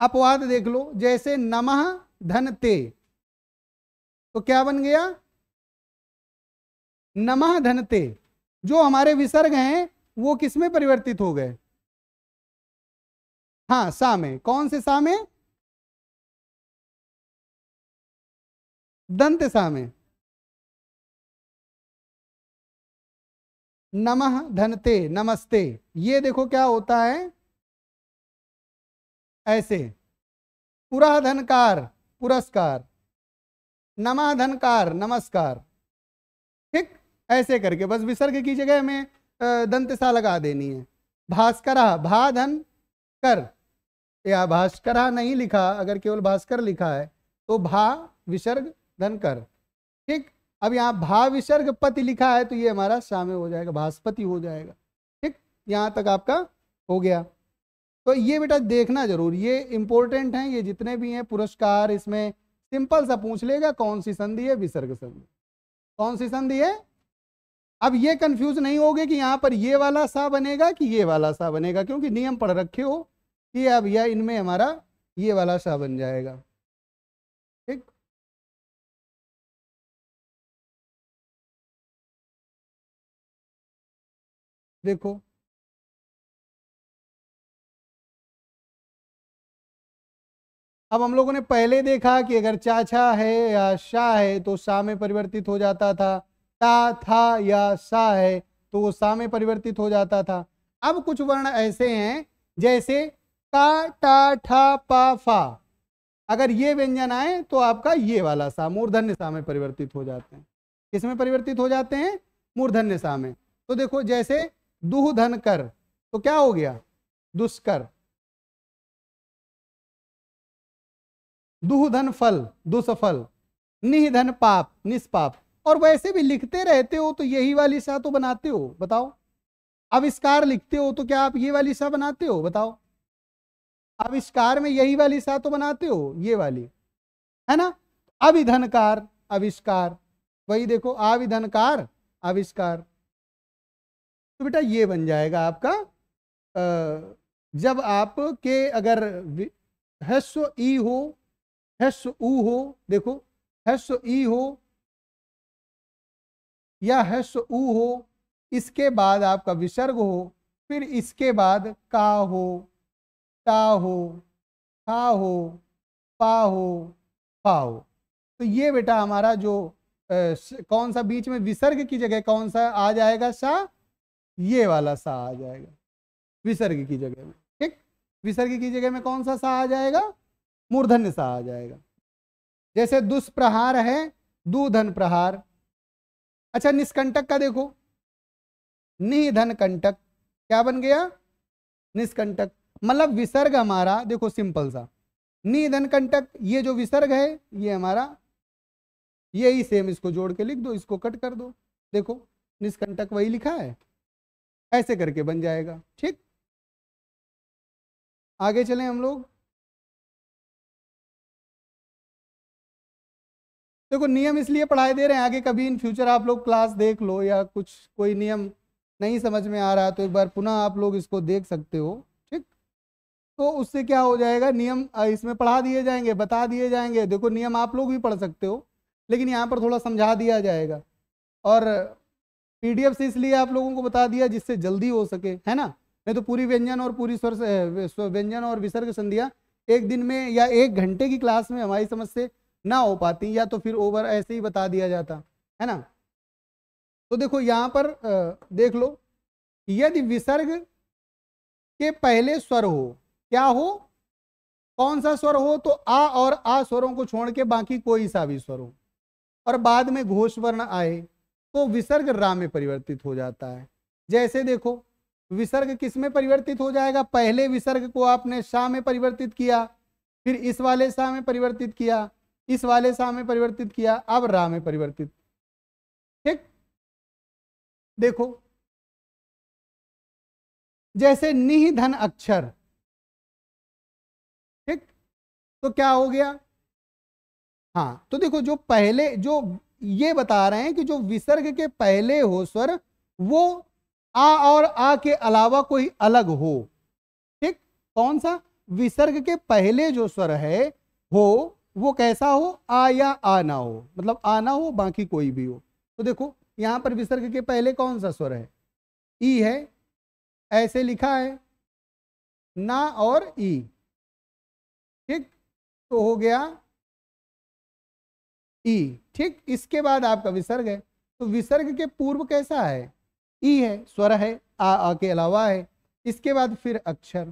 अपवाद देख लो जैसे नमः धन ते तो क्या बन गया नमः धनते जो हमारे विसर्ग हैं वो किस में परिवर्तित हो गए हाँ सा में कौन से सा में दंत सा में नमः धनते नमस्ते ये देखो क्या होता है ऐसे पुरा धनकार पुरस्कार नमः धनकार नमस्कार ठीक ऐसे करके बस विसर्ग की जगह में दंतसा लगा देनी है भास्कर भा धन कर या भास्कर नहीं लिखा अगर केवल भास्कर लिखा है तो भा विसर्ग धन कर ठीक अब यहाँ भाव विसर्ग पति लिखा है तो ये हमारा साम्य हो जाएगा भास्पति हो जाएगा ठीक यहाँ तक आपका हो गया तो ये बेटा देखना जरूर ये इंपॉर्टेंट है ये जितने भी हैं पुरस्कार इसमें सिंपल सा पूछ लेगा कौन सी संधि है विसर्ग संधि कौन सी संधि है अब ये कंफ्यूज नहीं होगे कि यहाँ पर ये वाला सा बनेगा कि ये वाला सा बनेगा क्योंकि नियम पढ़ रखे हो कि अब यह इनमें हमारा ये वाला सा बन जाएगा देखो अब हम लोगों ने पहले देखा कि अगर चाचा है या शाह है तो शाह में परिवर्तित हो जाता था ता था या सा है तो वो शाह में परिवर्तित हो जाता था अब कुछ वर्ण ऐसे हैं जैसे का टा ठा पा फा अगर ये व्यंजन आए तो आपका ये वाला सा मूर्धन्य सा में परिवर्तित हो जाते हैं किसमें परिवर्तित हो जाते हैं मूर्धन्य सा में तो देखो जैसे दुह धन कर तो क्या हो गया दुष्कर दुहधन फल दुसफल निधन पाप निष्पाप और वैसे भी लिखते रहते हो तो यही वाली शाह तो बनाते हो बताओ आविष्कार लिखते हो तो क्या आप ये वाली शाह बनाते हो बताओ आविष्कार में यही वाली शाह तो बनाते हो ये वाली है ना अभिधनकार आविष्कार वही देखो आविधनकार आविष्कार तो बेटा ये बन जाएगा आपका जब आप के अगर हैस्व ई हो हैस्व ऊ हो देखो हैस्व ई हो या हैस्व ऊ हो इसके बाद आपका विसर्ग हो फिर इसके बाद का हो टा हो खा हो पा हो पा हो तो ये बेटा हमारा जो आ, कौन सा बीच में विसर्ग की जगह कौन सा आ जाएगा सा ये वाला सा आ जाएगा विसर्ग की जगह में ठीक विसर्ग की जगह में कौन सा सा आ जाएगा मूर्धन्य सा आ जाएगा जैसे दुष्प्रहार है दूधन प्रहार अच्छा निष्कंटक का देखो निधन कंटक क्या बन गया निष्कंटक मतलब विसर्ग हमारा देखो सिंपल सा निधन कंटक ये जो विसर्ग है ये हमारा यही सेम इसको जोड़ के लिख दो इसको कट कर दो देखो निष्कंटक वही लिखा है ऐसे करके बन जाएगा ठीक आगे चलें हम लोग देखो नियम इसलिए पढ़ाए दे रहे हैं आगे कभी इन फ्यूचर आप लोग क्लास देख लो या कुछ कोई नियम नहीं समझ में आ रहा तो एक बार पुनः आप लोग इसको देख सकते हो ठीक तो उससे क्या हो जाएगा नियम इसमें पढ़ा दिए जाएंगे बता दिए जाएंगे देखो नियम आप लोग भी पढ़ सकते हो लेकिन यहाँ पर थोड़ा समझा दिया जाएगा और पीडीएफ से इसलिए आप लोगों को बता दिया जिससे जल्दी हो सके है ना नहीं तो पूरी व्यंजन और पूरी स्वर व्यंजन और विसर्ग संधिया एक दिन में या एक घंटे की क्लास में हमारी समझ से ना हो पाती या तो फिर ओवर ऐसे ही बता दिया जाता है ना तो देखो यहाँ पर देख लो यदि विसर्ग के पहले स्वर हो क्या हो कौन सा स्वर हो तो आ और आ स्वरों को छोड़ के बाकी कोई सा भी स्वर हो और बाद में घोष वर्ण आए तो विसर्ग रा में परिवर्तित हो जाता है जैसे देखो विसर्ग किस में परिवर्तित हो जाएगा पहले विसर्ग को आपने शाह में परिवर्तित किया फिर इस वाले शाह में परिवर्तित किया इस वाले शाह में परिवर्तित किया अब रा में परिवर्तित ठीक देखो जैसे निधन अक्षर ठीक तो क्या हो गया हाँ तो देखो जो पहले जो ये बता रहे हैं कि जो विसर्ग के पहले हो स्वर वो आ और आ के अलावा कोई अलग हो ठीक कौन सा विसर्ग के पहले जो स्वर है हो वो कैसा हो आ या आ ना हो मतलब आ ना हो बाकी कोई भी हो तो देखो यहां पर विसर्ग के पहले कौन सा स्वर है ई है ऐसे लिखा है ना और ई ठीक तो हो गया ई ठीक इसके बाद आपका विसर्ग है तो विसर्ग के पूर्व कैसा है ई है स्वर है आ आ के अलावा है इसके बाद फिर अक्षर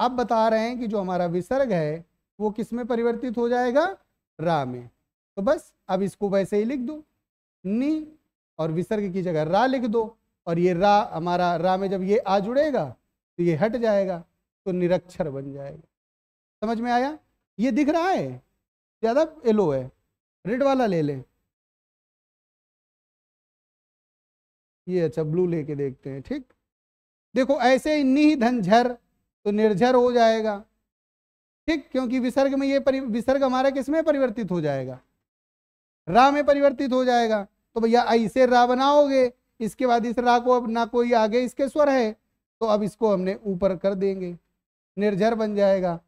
आप बता रहे हैं कि जो हमारा विसर्ग है वो किस में परिवर्तित हो जाएगा रा में तो बस अब इसको वैसे ही लिख दो नी और विसर्ग की जगह रा लिख दो और ये रा हमारा रा में जब ये आ जुड़ेगा तो ये हट जाएगा तो निरक्षर बन जाएगा समझ में आया ये दिख रहा है ज़्यादा येलो है रेड वाला ले लें ये अच्छा ब्लू लेके देखते हैं ठीक देखो ऐसे निधन धनझर तो निर्झर हो जाएगा ठीक क्योंकि विसर्ग में ये परि विसर्ग हमारा किसमें परिवर्तित हो जाएगा रा में परिवर्तित हो जाएगा तो भैया ऐसे रा बनाओगे इसके बाद इस रा को अब ना कोई आगे इसके स्वर है तो अब इसको हमने ऊपर कर देंगे निर्झर बन जाएगा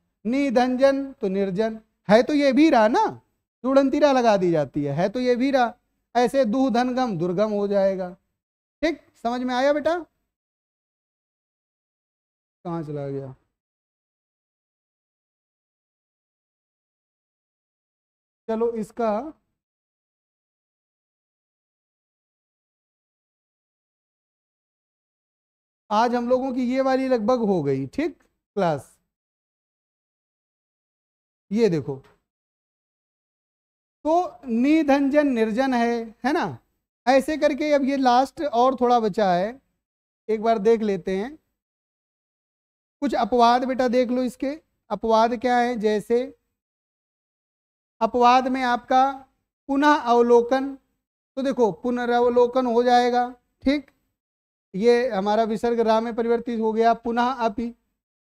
धनजन तो निर्जन है तो ये भी रा ना जुड़ंती रा लगा दी जाती है है तो ये भी रा ऐसे दुह धनगम दुर्गम हो जाएगा ठीक समझ में आया बेटा कहाँ चला गया चलो इसका आज हम लोगों की ये वाली लगभग हो गई ठीक क्लास ये देखो तो निधंजन निर्जन है है ना ऐसे करके अब ये लास्ट और थोड़ा बचा है एक बार देख लेते हैं कुछ अपवाद बेटा देख लो इसके अपवाद क्या है जैसे अपवाद में आपका पुनः अवलोकन तो देखो पुनरावलोकन हो जाएगा ठीक ये हमारा विसर्ग राम में परिवर्तित हो गया पुनः अपि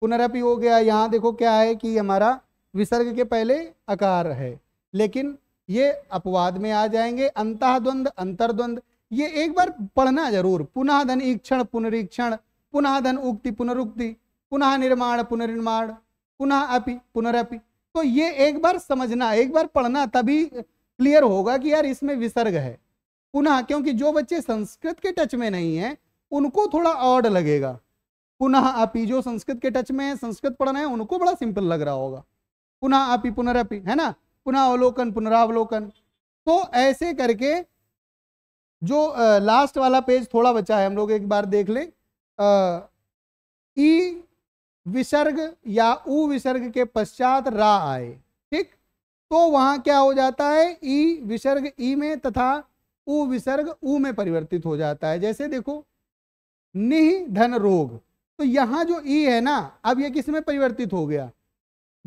पुनरअपि हो गया यहाँ देखो क्या है कि हमारा विसर्ग के पहले आकार है लेकिन ये अपवाद में आ जाएंगे अंतःद्वंद अंतर्द्वंद ये एक बार पढ़ना जरूर पुनः धन ईक्षण पुनरीक्षण पुनः धन उक्ति पुनरुक्ति पुनः निर्माण पुनर्निर्माण पुनः अपि पुनरअपि तो ये एक बार समझना एक बार पढ़ना तभी क्लियर होगा कि यार इसमें विसर्ग है पुनः क्योंकि जो बच्चे संस्कृत के टच में नहीं है उनको थोड़ा ऑड लगेगा पुनः अपि जो संस्कृत के टच में है संस्कृत पढ़ना है उनको बड़ा सिंपल लग रहा होगा पुनः अपि पुनरअपि है ना पुनः अवलोकन पुनरावलोकन तो ऐसे करके जो लास्ट वाला पेज थोड़ा बचा है हम लोग एक बार देख लें ई विसर्ग या उ विसर्ग के पश्चात रा आए ठीक तो वहां क्या हो जाता है ई विसर्ग ई में तथा उ विसर्ग उ में परिवर्तित हो जाता है जैसे देखो निधन रोग तो यहां जो ई है ना अब ये किस में परिवर्तित हो गया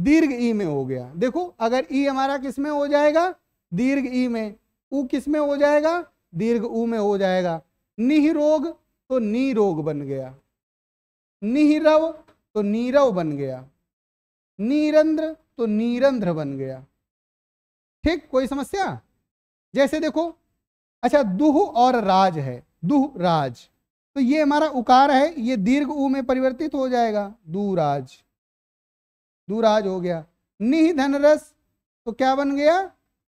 दीर्घ ई में हो गया देखो अगर ई हमारा किस में हो जाएगा दीर्घ ई में ऊ किस में हो जाएगा दीर्घ ऊ में हो जाएगा तो निरोग तो नीरोग बन गया निरव तो नीरव बन गया नीरंद्र तो नीरंद्र बन गया ठीक कोई समस्या जैसे देखो अच्छा दुह और राज है दुह राज तो ये हमारा उकार है ये दीर्घ ऊ में परिवर्तित हो जाएगा दूराज दूराज हो गया निह रस तो क्या बन गया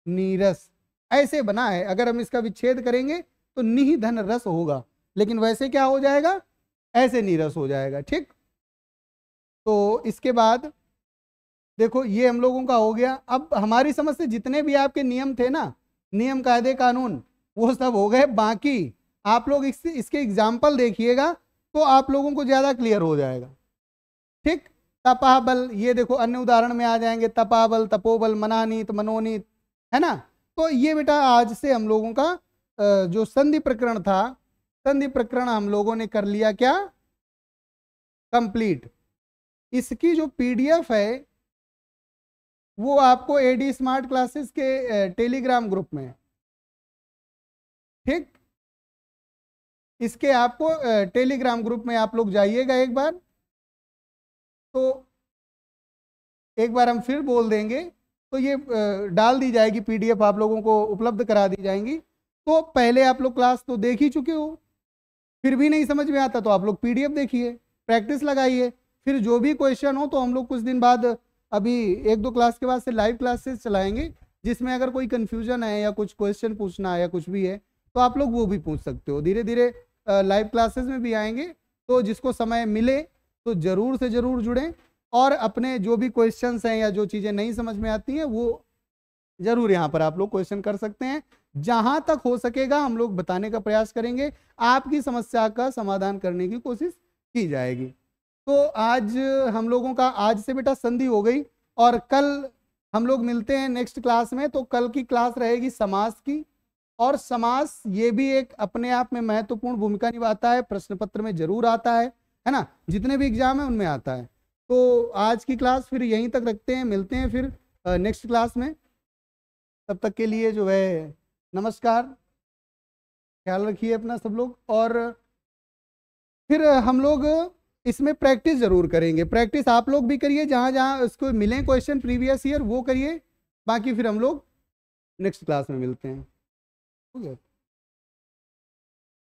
नीरस ऐसे बना है अगर हम इसका विच्छेद करेंगे तो निह धन रस होगा लेकिन वैसे क्या हो जाएगा ऐसे नीरस हो जाएगा ठीक तो इसके बाद देखो ये हम लोगों का हो गया अब हमारी समझ से जितने भी आपके नियम थे ना नियम कायदे कानून वो सब हो गए बाकी आप लोग इस, इसके एग्जाम्पल देखिएगा तो आप लोगों को ज़्यादा क्लियर हो जाएगा ठीक तपाबल ये देखो अन्य उदाहरण में आ जाएंगे तपाबल तपोबल मनानीत मनोनीत है ना तो ये बेटा आज से हम लोगों का जो संधि प्रकरण था संधि प्रकरण हम लोगों ने कर लिया क्या कंप्लीट इसकी जो पीडीएफ है वो आपको एडी स्मार्ट क्लासेस के टेलीग्राम ग्रुप में ठीक इसके आपको टेलीग्राम ग्रुप में आप लोग जाइएगा एक बार तो एक बार हम फिर बोल देंगे तो ये डाल दी जाएगी पीडीएफ आप लोगों को उपलब्ध करा दी जाएंगी तो पहले आप लोग क्लास तो देख ही चुके हो फिर भी नहीं समझ में आता तो आप लोग पीडीएफ देखिए प्रैक्टिस लगाइए फिर जो भी क्वेश्चन हो तो हम लोग कुछ दिन बाद अभी एक दो क्लास के बाद से लाइव क्लासेस चलाएंगे जिसमें अगर कोई कन्फ्यूजन है या कुछ क्वेश्चन पूछना है या कुछ भी है तो आप लोग वो भी पूछ सकते हो धीरे धीरे लाइव क्लासेस में भी आएंगे तो जिसको समय मिले तो ज़रूर से ज़रूर जुड़ें और अपने जो भी क्वेश्चन हैं या जो चीज़ें नहीं समझ में आती हैं वो ज़रूर यहाँ पर आप लोग क्वेश्चन कर सकते हैं जहां तक हो सकेगा हम लोग बताने का प्रयास करेंगे आपकी समस्या का समाधान करने की कोशिश की जाएगी तो आज हम लोगों का आज से बेटा संधि हो गई और कल हम लोग मिलते हैं नेक्स्ट क्लास में तो कल की क्लास रहेगी समास की और समास ये भी एक अपने आप में महत्वपूर्ण भूमिका निभाता है प्रश्न पत्र में जरूर आता है है ना जितने भी एग्जाम है उनमें आता है तो आज की क्लास फिर यहीं तक रखते हैं मिलते हैं फिर नेक्स्ट क्लास में तब तक के लिए जो है नमस्कार ख्याल रखिए अपना सब लोग और फिर हम लोग इसमें प्रैक्टिस ज़रूर करेंगे प्रैक्टिस आप लोग भी करिए जहाँ जहाँ उसको मिलें क्वेश्चन प्रीवियस ईयर वो करिए बाकी फिर हम लोग नेक्स्ट क्लास में मिलते हैं ठीक है